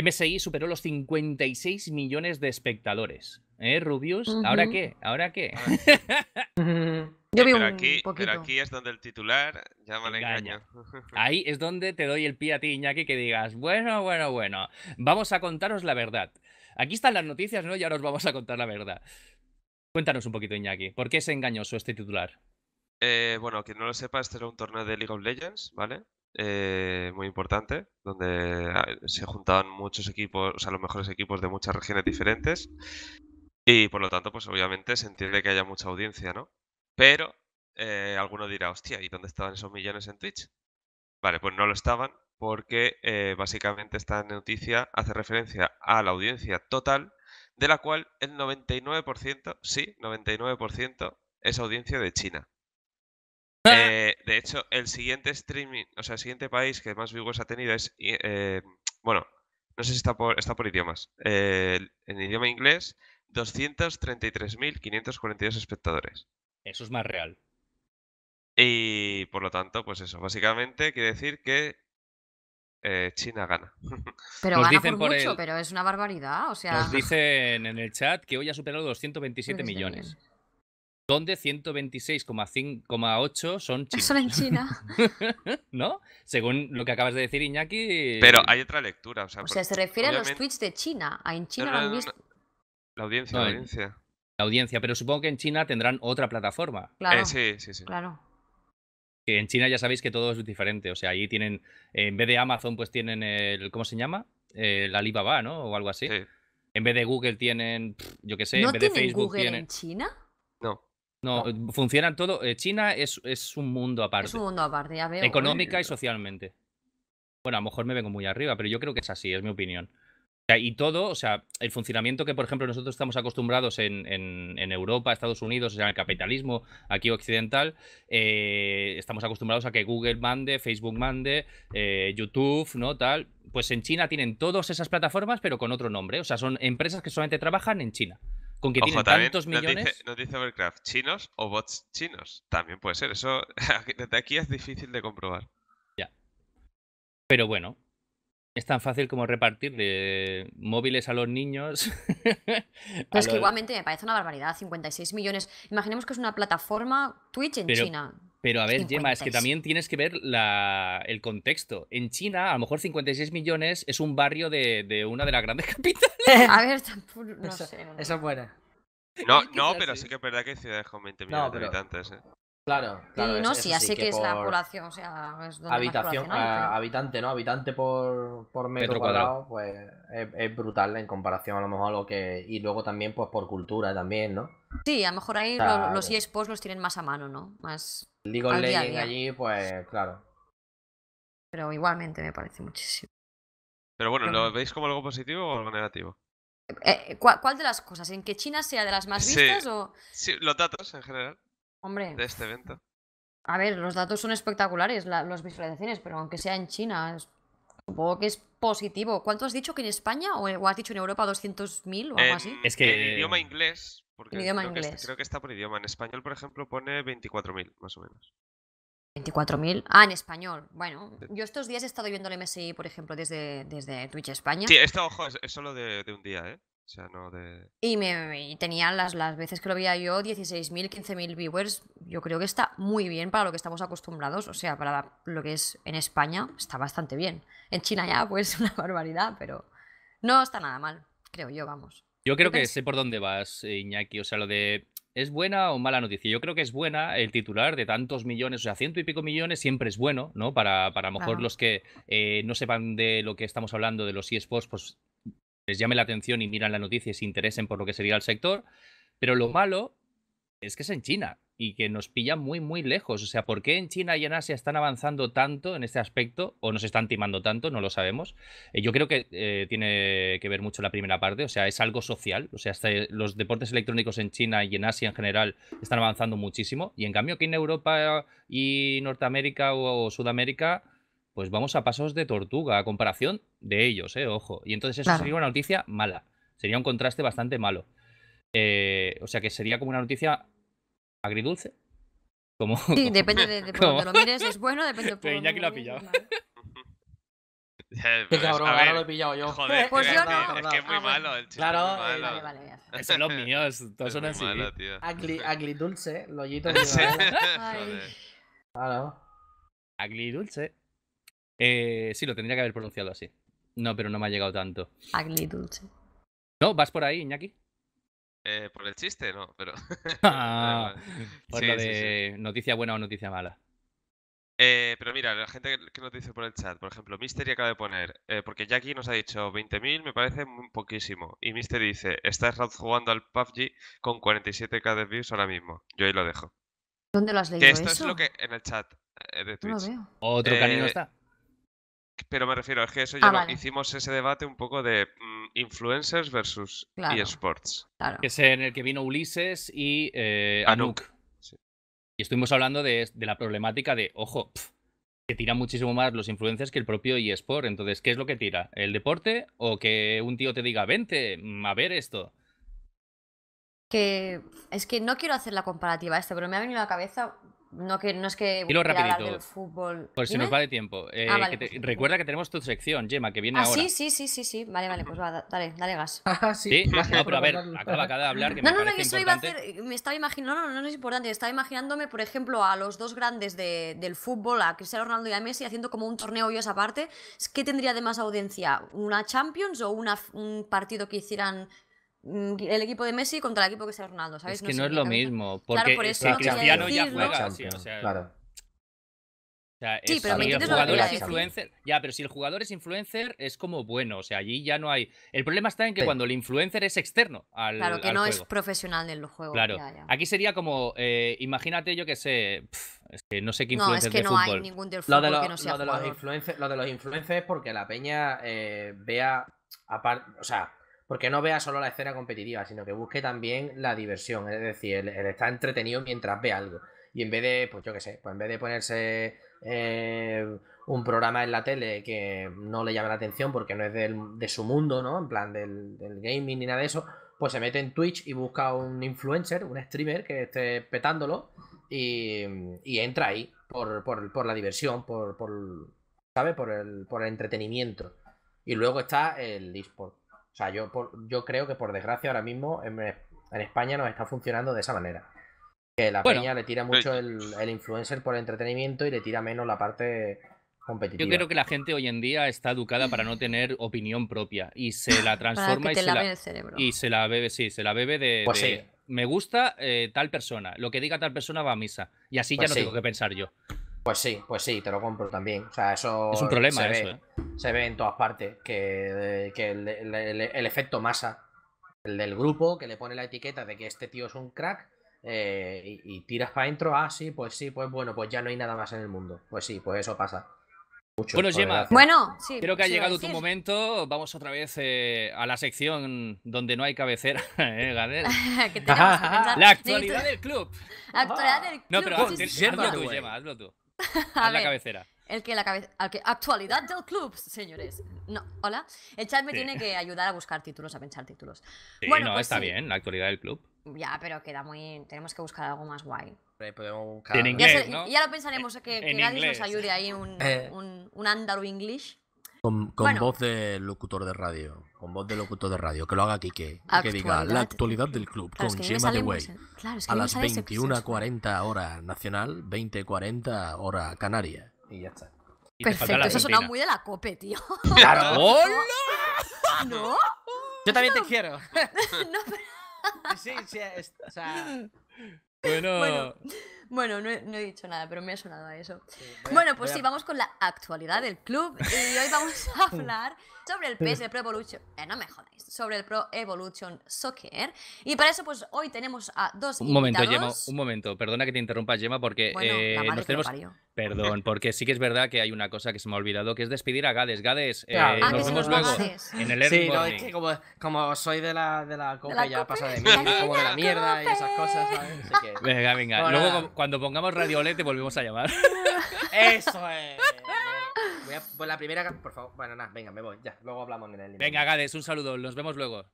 MSI superó los 56 millones de espectadores. ¿Eh, Rubius? ¿Ahora qué? ¿Ahora qué? Ah. Yo vi pero, aquí, poquito. aquí es donde el titular llama la engaña. Ahí es donde te doy el pie a ti, Iñaki, que digas, bueno, bueno, bueno, vamos a contaros la verdad. Aquí están las noticias, ¿no? Y ahora os vamos a contar la verdad. Cuéntanos un poquito, Iñaki, ¿por qué es engañoso este titular? Eh, bueno, quien no lo sepa, este era un torneo de League of Legends, ¿vale? Eh, muy importante, donde ah, se juntaban muchos equipos, o sea, los mejores equipos de muchas regiones diferentes. Y por lo tanto, pues obviamente se entiende que haya mucha audiencia, ¿no? Pero eh, alguno dirá, hostia, ¿y dónde estaban esos millones en Twitch? Vale, pues no lo estaban porque eh, básicamente esta noticia hace referencia a la audiencia total, de la cual el 99%, sí, 99% es audiencia de China. Ah. Eh, de hecho, el siguiente streaming, o sea, el siguiente país que más viewers ha tenido es, bueno, no sé si está por, está por idiomas, en idioma inglés, 233.542 espectadores. Eso es más real. Y por lo tanto, pues eso, básicamente quiere decir que eh, China gana. Pero gana dicen por, mucho, pero es una barbaridad. O sea... Nos dicen en el chat que hoy ha superado 227 millones. Donde 126,8 son chinos. Son en China. ¿No? Según lo que acabas de decir, Iñaki. Pero eh, hay otra lectura. O sea, se refiere a los tweets de China. Ah, en China la audiencia, la audiencia. pero supongo que en China tendrán otra plataforma. Claro. Eh, sí, sí, sí. Claro. Que en China ya sabéis que todo es diferente. O sea, ahí tienen, eh, en vez de Amazon, pues tienen el, ¿cómo se llama? la eh, Alibaba, ¿no? O algo así. En vez de Google tienen, yo qué sé, en vez de Facebook Google en China? No. No, funcionan todo. China es, un mundo aparte. un mundo aparte, ya veo. Económica y socialmente. Bueno, a lo mejor me vengo muy arriba, pero yo creo que es así, es mi opinión y todo, o sea, el funcionamiento que, por ejemplo, nosotros estamos acostumbrados en, Europa, Estados Unidos, o sea, el capitalismo aquí occidental, eh, estamos acostumbrados a que Google mande, Facebook mande, eh, YouTube, ¿no? Tal. Pues en China tienen todas esas plataformas, pero con otro nombre. O sea, son empresas que solamente trabajan en China. Con que tienen tantos millones. Nos dice, nos dice Overcraft, chinos o bots chinos. También puede ser. Eso desde aquí es difícil de comprobar. Ya. Pero bueno, es tan fácil como repartir de móviles a los niños. Pues es que igualmente me parece una barbaridad, 56 millones. Imaginemos que es una plataforma Twitch en China. Pero a ver, Gemma, es que también tienes que ver el contexto. En China, a lo mejor 56 millones es un barrio de, una de las grandes capitales. a ver, tampoco, no eso, sé. Eso es buena. No, pero sí que es verdad que ciudades con 20 millones de habitantes. ¿eh? Claro, claro. No, sí, ya sé que, es la población, o sea, es donde habitación, habitante, ¿no? Habitante por, metro, cuadrado, pues es, brutal en comparación a lo mejor a lo que. Y luego también, pues por cultura también, ¿no? Sí, a lo mejor ahí los, los los tienen más a mano, ¿no? Más. League allí, pues claro. Pero igualmente me parece muchísimo. Pero bueno, ¿lo veis como algo positivo o algo negativo? Eh, eh, ¿cuál, de las cosas? ¿En que China sea de las más vistas o.? Sí, los datos en general. Hombre. De este evento. A ver, los datos son espectaculares, los visualizaciones, pero aunque sea en China, supongo que es positivo. ¿Cuánto has dicho que en España o, eh, has dicho en Europa 200.000 o algo así? Es que en idioma inglés, porque idioma creo, inglés. Que, creo que está por idioma. En español, por ejemplo, pone 24.000, más o menos. 24.000. Ah, en español. Bueno, yo estos días he estado viendo el MSI, por ejemplo, desde, desde Twitch España. Sí, esto, ojo, es, solo de, de, un día, ¿eh? Y, me, tenía las, las veces que lo veía yo 16.000, 15.000 viewers. Yo creo que está muy bien para lo que estamos acostumbrados. O sea, para lo que es en España está bastante bien. En China ya, pues una barbaridad, pero no está nada mal, creo yo, vamos. Yo creo que sé por dónde vas, Iñaki. O sea, lo de ¿Es buena o mala noticia? Yo creo que es buena el titular de tantos millones, o sea, ciento y pico millones siempre es bueno, ¿no? Para, a lo mejor ah. los que eh, no sepan de lo que estamos hablando de los eSports, pues les llame la atención y miran la noticia y se interesen por lo que sería el sector. Pero lo malo es que es en China y que nos pilla muy, muy lejos. O sea, ¿por qué en China y en Asia están avanzando tanto en este aspecto o nos están timando tanto? No lo sabemos. Eh, yo creo que eh, tiene que ver mucho la primera parte, o sea, es algo social. O sea, hasta este, los deportes electrónicos en China y en Asia en general están avanzando muchísimo y en cambio aquí en Europa y Norteamérica o Sudamérica pues vamos a pasos de tortuga, a comparación de ellos, ¿eh? ojo. Y entonces eso sería una noticia mala, sería un contraste bastante malo. Eh, o sea que sería como una noticia agridulce. sí, depende de, de lo mires, es bueno, depende de por Pero Iñaki lo, ha pillado. Eh, Qué cabrón, ahora lo he pillado yo. Joder, pues yo no. Es que es muy ah, malo el chico. Claro, es eh, vale, vale. Ya. Son los míos, todos es son así. Malo, tío. Agli, agridulce, Ay. Claro. Agridulce. Eh, sí, lo tendría que haber pronunciado así. No, pero no me ha llegado tanto. ¿No? ¿Vas por ahí, Iñaki? Eh, por el chiste, no, pero. Ah, por lo de noticia buena o noticia mala. Eh, pero mira, la gente que nos dice por el chat, por ejemplo, Mystery acaba de poner, eh, porque Jackie nos ha dicho 20.000, me parece muy poquísimo. Y Mister dice, estás jugando al PUBG con 47k de views ahora mismo. Yo ahí lo dejo. ¿Dónde lo has leído? esto es lo que en el chat de Twitch. No veo. Otro canino está. Pero me refiero, a que eso ya ah, hicimos ese debate un poco de mm, influencers versus eSports. Claro. Que es en el que vino Ulises y eh, ah, Anuk. Y estuvimos hablando de, la problemática de, ojo, que tiran muchísimo más los influencers que el propio eSport. Entonces, ¿qué es lo que tira? ¿El deporte o que un tío te diga, vente mm, a ver esto? Que es que no quiero hacer la comparativa a esto, pero me ha venido a la cabeza no, que, no es que Dilo rapidito. Del fútbol. Por pues si nos va de tiempo. Eh, ah, pues recuerda que tenemos tu sección, Gemma, que viene ah, ahora. Sí, sí, sí, sí, sí. Vale, vale, pues va, dale, dale gas. Ah, sí. ¿Sí? No, pero a ver, acaba, acaba de hablar. Que no, me no, no, eso iba a hacer. Eh, me estaba imaginando, no, no, no, no es importante. Estaba imaginándome, por ejemplo, a los dos grandes de, del fútbol, a Cristiano Ronaldo y a Messi, haciendo como un torneo yo esa parte. ¿Qué tendría de más audiencia? ¿Una Champions o una, un partido que hicieran Mm, el equipo de Messi contra el equipo que sea Ronaldo, sabes Es que no, es lo mismo, porque por eso Cristiano ya juega, sí, o sea, claro. sí, pero si el jugador es influencer, ya, pero si el jugador es influencer es como bueno, o sea, allí ya no hay. El problema está en que cuando el influencer es externo al Claro, que no es profesional del juego. Claro. Aquí sería como, eh, imagínate yo que sé, es que no sé qué influencer no, es que de no fútbol. hay ningún lo de los, que no sea lo de los influencers, lo de los influencers es porque la peña eh, vea aparte, o sea, porque no vea solo la escena competitiva, sino que busque también la diversión, es decir, el, está estar entretenido mientras ve algo. Y en vez de, pues yo qué sé, pues en vez de ponerse eh, un programa en la tele que no le llame la atención porque no es de su mundo, ¿no? En plan del, gaming ni nada de eso, pues se mete en Twitch y busca un influencer, un streamer que esté petándolo y, entra ahí por, por, por, la diversión, por, ¿sabe? Por el, por el entretenimiento. Y luego está el eSport o sea, yo, yo creo que por desgracia ahora mismo eh, en, España nos está funcionando de esa manera. Que la peña le tira mucho el, influencer por el entretenimiento y le tira menos la parte competitiva. Yo creo que la gente hoy en día está educada para no tener opinión propia y se la transforma y, se la, bebe, sí, se la bebe de... Pues Me gusta eh, tal persona, lo que diga tal persona va a misa. Y así ya pues no tengo que pensar yo. Pues sí, pues sí, te lo compro también. O sea, eso. Es un problema se eso, ve, ¿eh? Se ve en todas partes que, eh, el, efecto masa, el del grupo que le pone la etiqueta de que este tío es un crack eh, y, tiras para adentro, ah, sí, pues sí, pues bueno, pues ya no hay nada más en el mundo. Pues sí, pues eso pasa. Mucho, bueno, Gemma, bueno, sí, creo que ha llegado tu momento. Vamos otra vez a la sección donde no hay cabecera, ¿eh, Gadel. la actualidad del club. Actualidad del club. No, pero hazlo tú, Gemma, hazlo tú. a la cabecera. El que la actualidad del club, señores. No, hola. El chat me tiene que ayudar a buscar títulos, a pensar títulos. bueno, pues está bien, la actualidad del club. Ya, pero queda muy. Tenemos que buscar algo más guay. inglés, ya, lo pensaremos, que, que nos ayude ahí un, eh. un, English. Con, voz de locutor de radio con voz de locutor de radio, que lo haga Kike. que diga la actualidad del club con Gemma de a las 21.40 hora nacional, 20.40 hora canaria. Y ya está. Perfecto, eso sonado muy de la cope, tío. ¡Claro! ¿No? Yo también te quiero. no, pero... Sí, sí, o sea... Bueno, bueno, no, he, dicho nada, pero me ha sonado a eso. bueno, pues sí, vamos con la actualidad del club y hoy vamos a hablar sobre el PS, Pro Evolution, eh, no me jodáis, sobre el Pro Evolution Soccer. Y para eso, pues hoy tenemos a dos Un momento, Gemma, un momento, perdona que te interrumpa, Gemma, porque eh, nos tenemos... Perdón, porque sí que es verdad que hay una cosa que se me ha olvidado, que es despedir a Gades. Gades, eh, ah, nos vemos luego en el Sí, como, como, soy de la, de la copa ya pasa de mí, como de la mierda y esas cosas, ¿sabes? Venga, venga. Luego cuando pongamos Radio Olé e te volvemos a llamar. Eso es. Pues la primera. Por favor. Bueno, nada, venga, me voy. Ya, luego hablamos en el. Venga, Gades, un saludo. Nos vemos luego.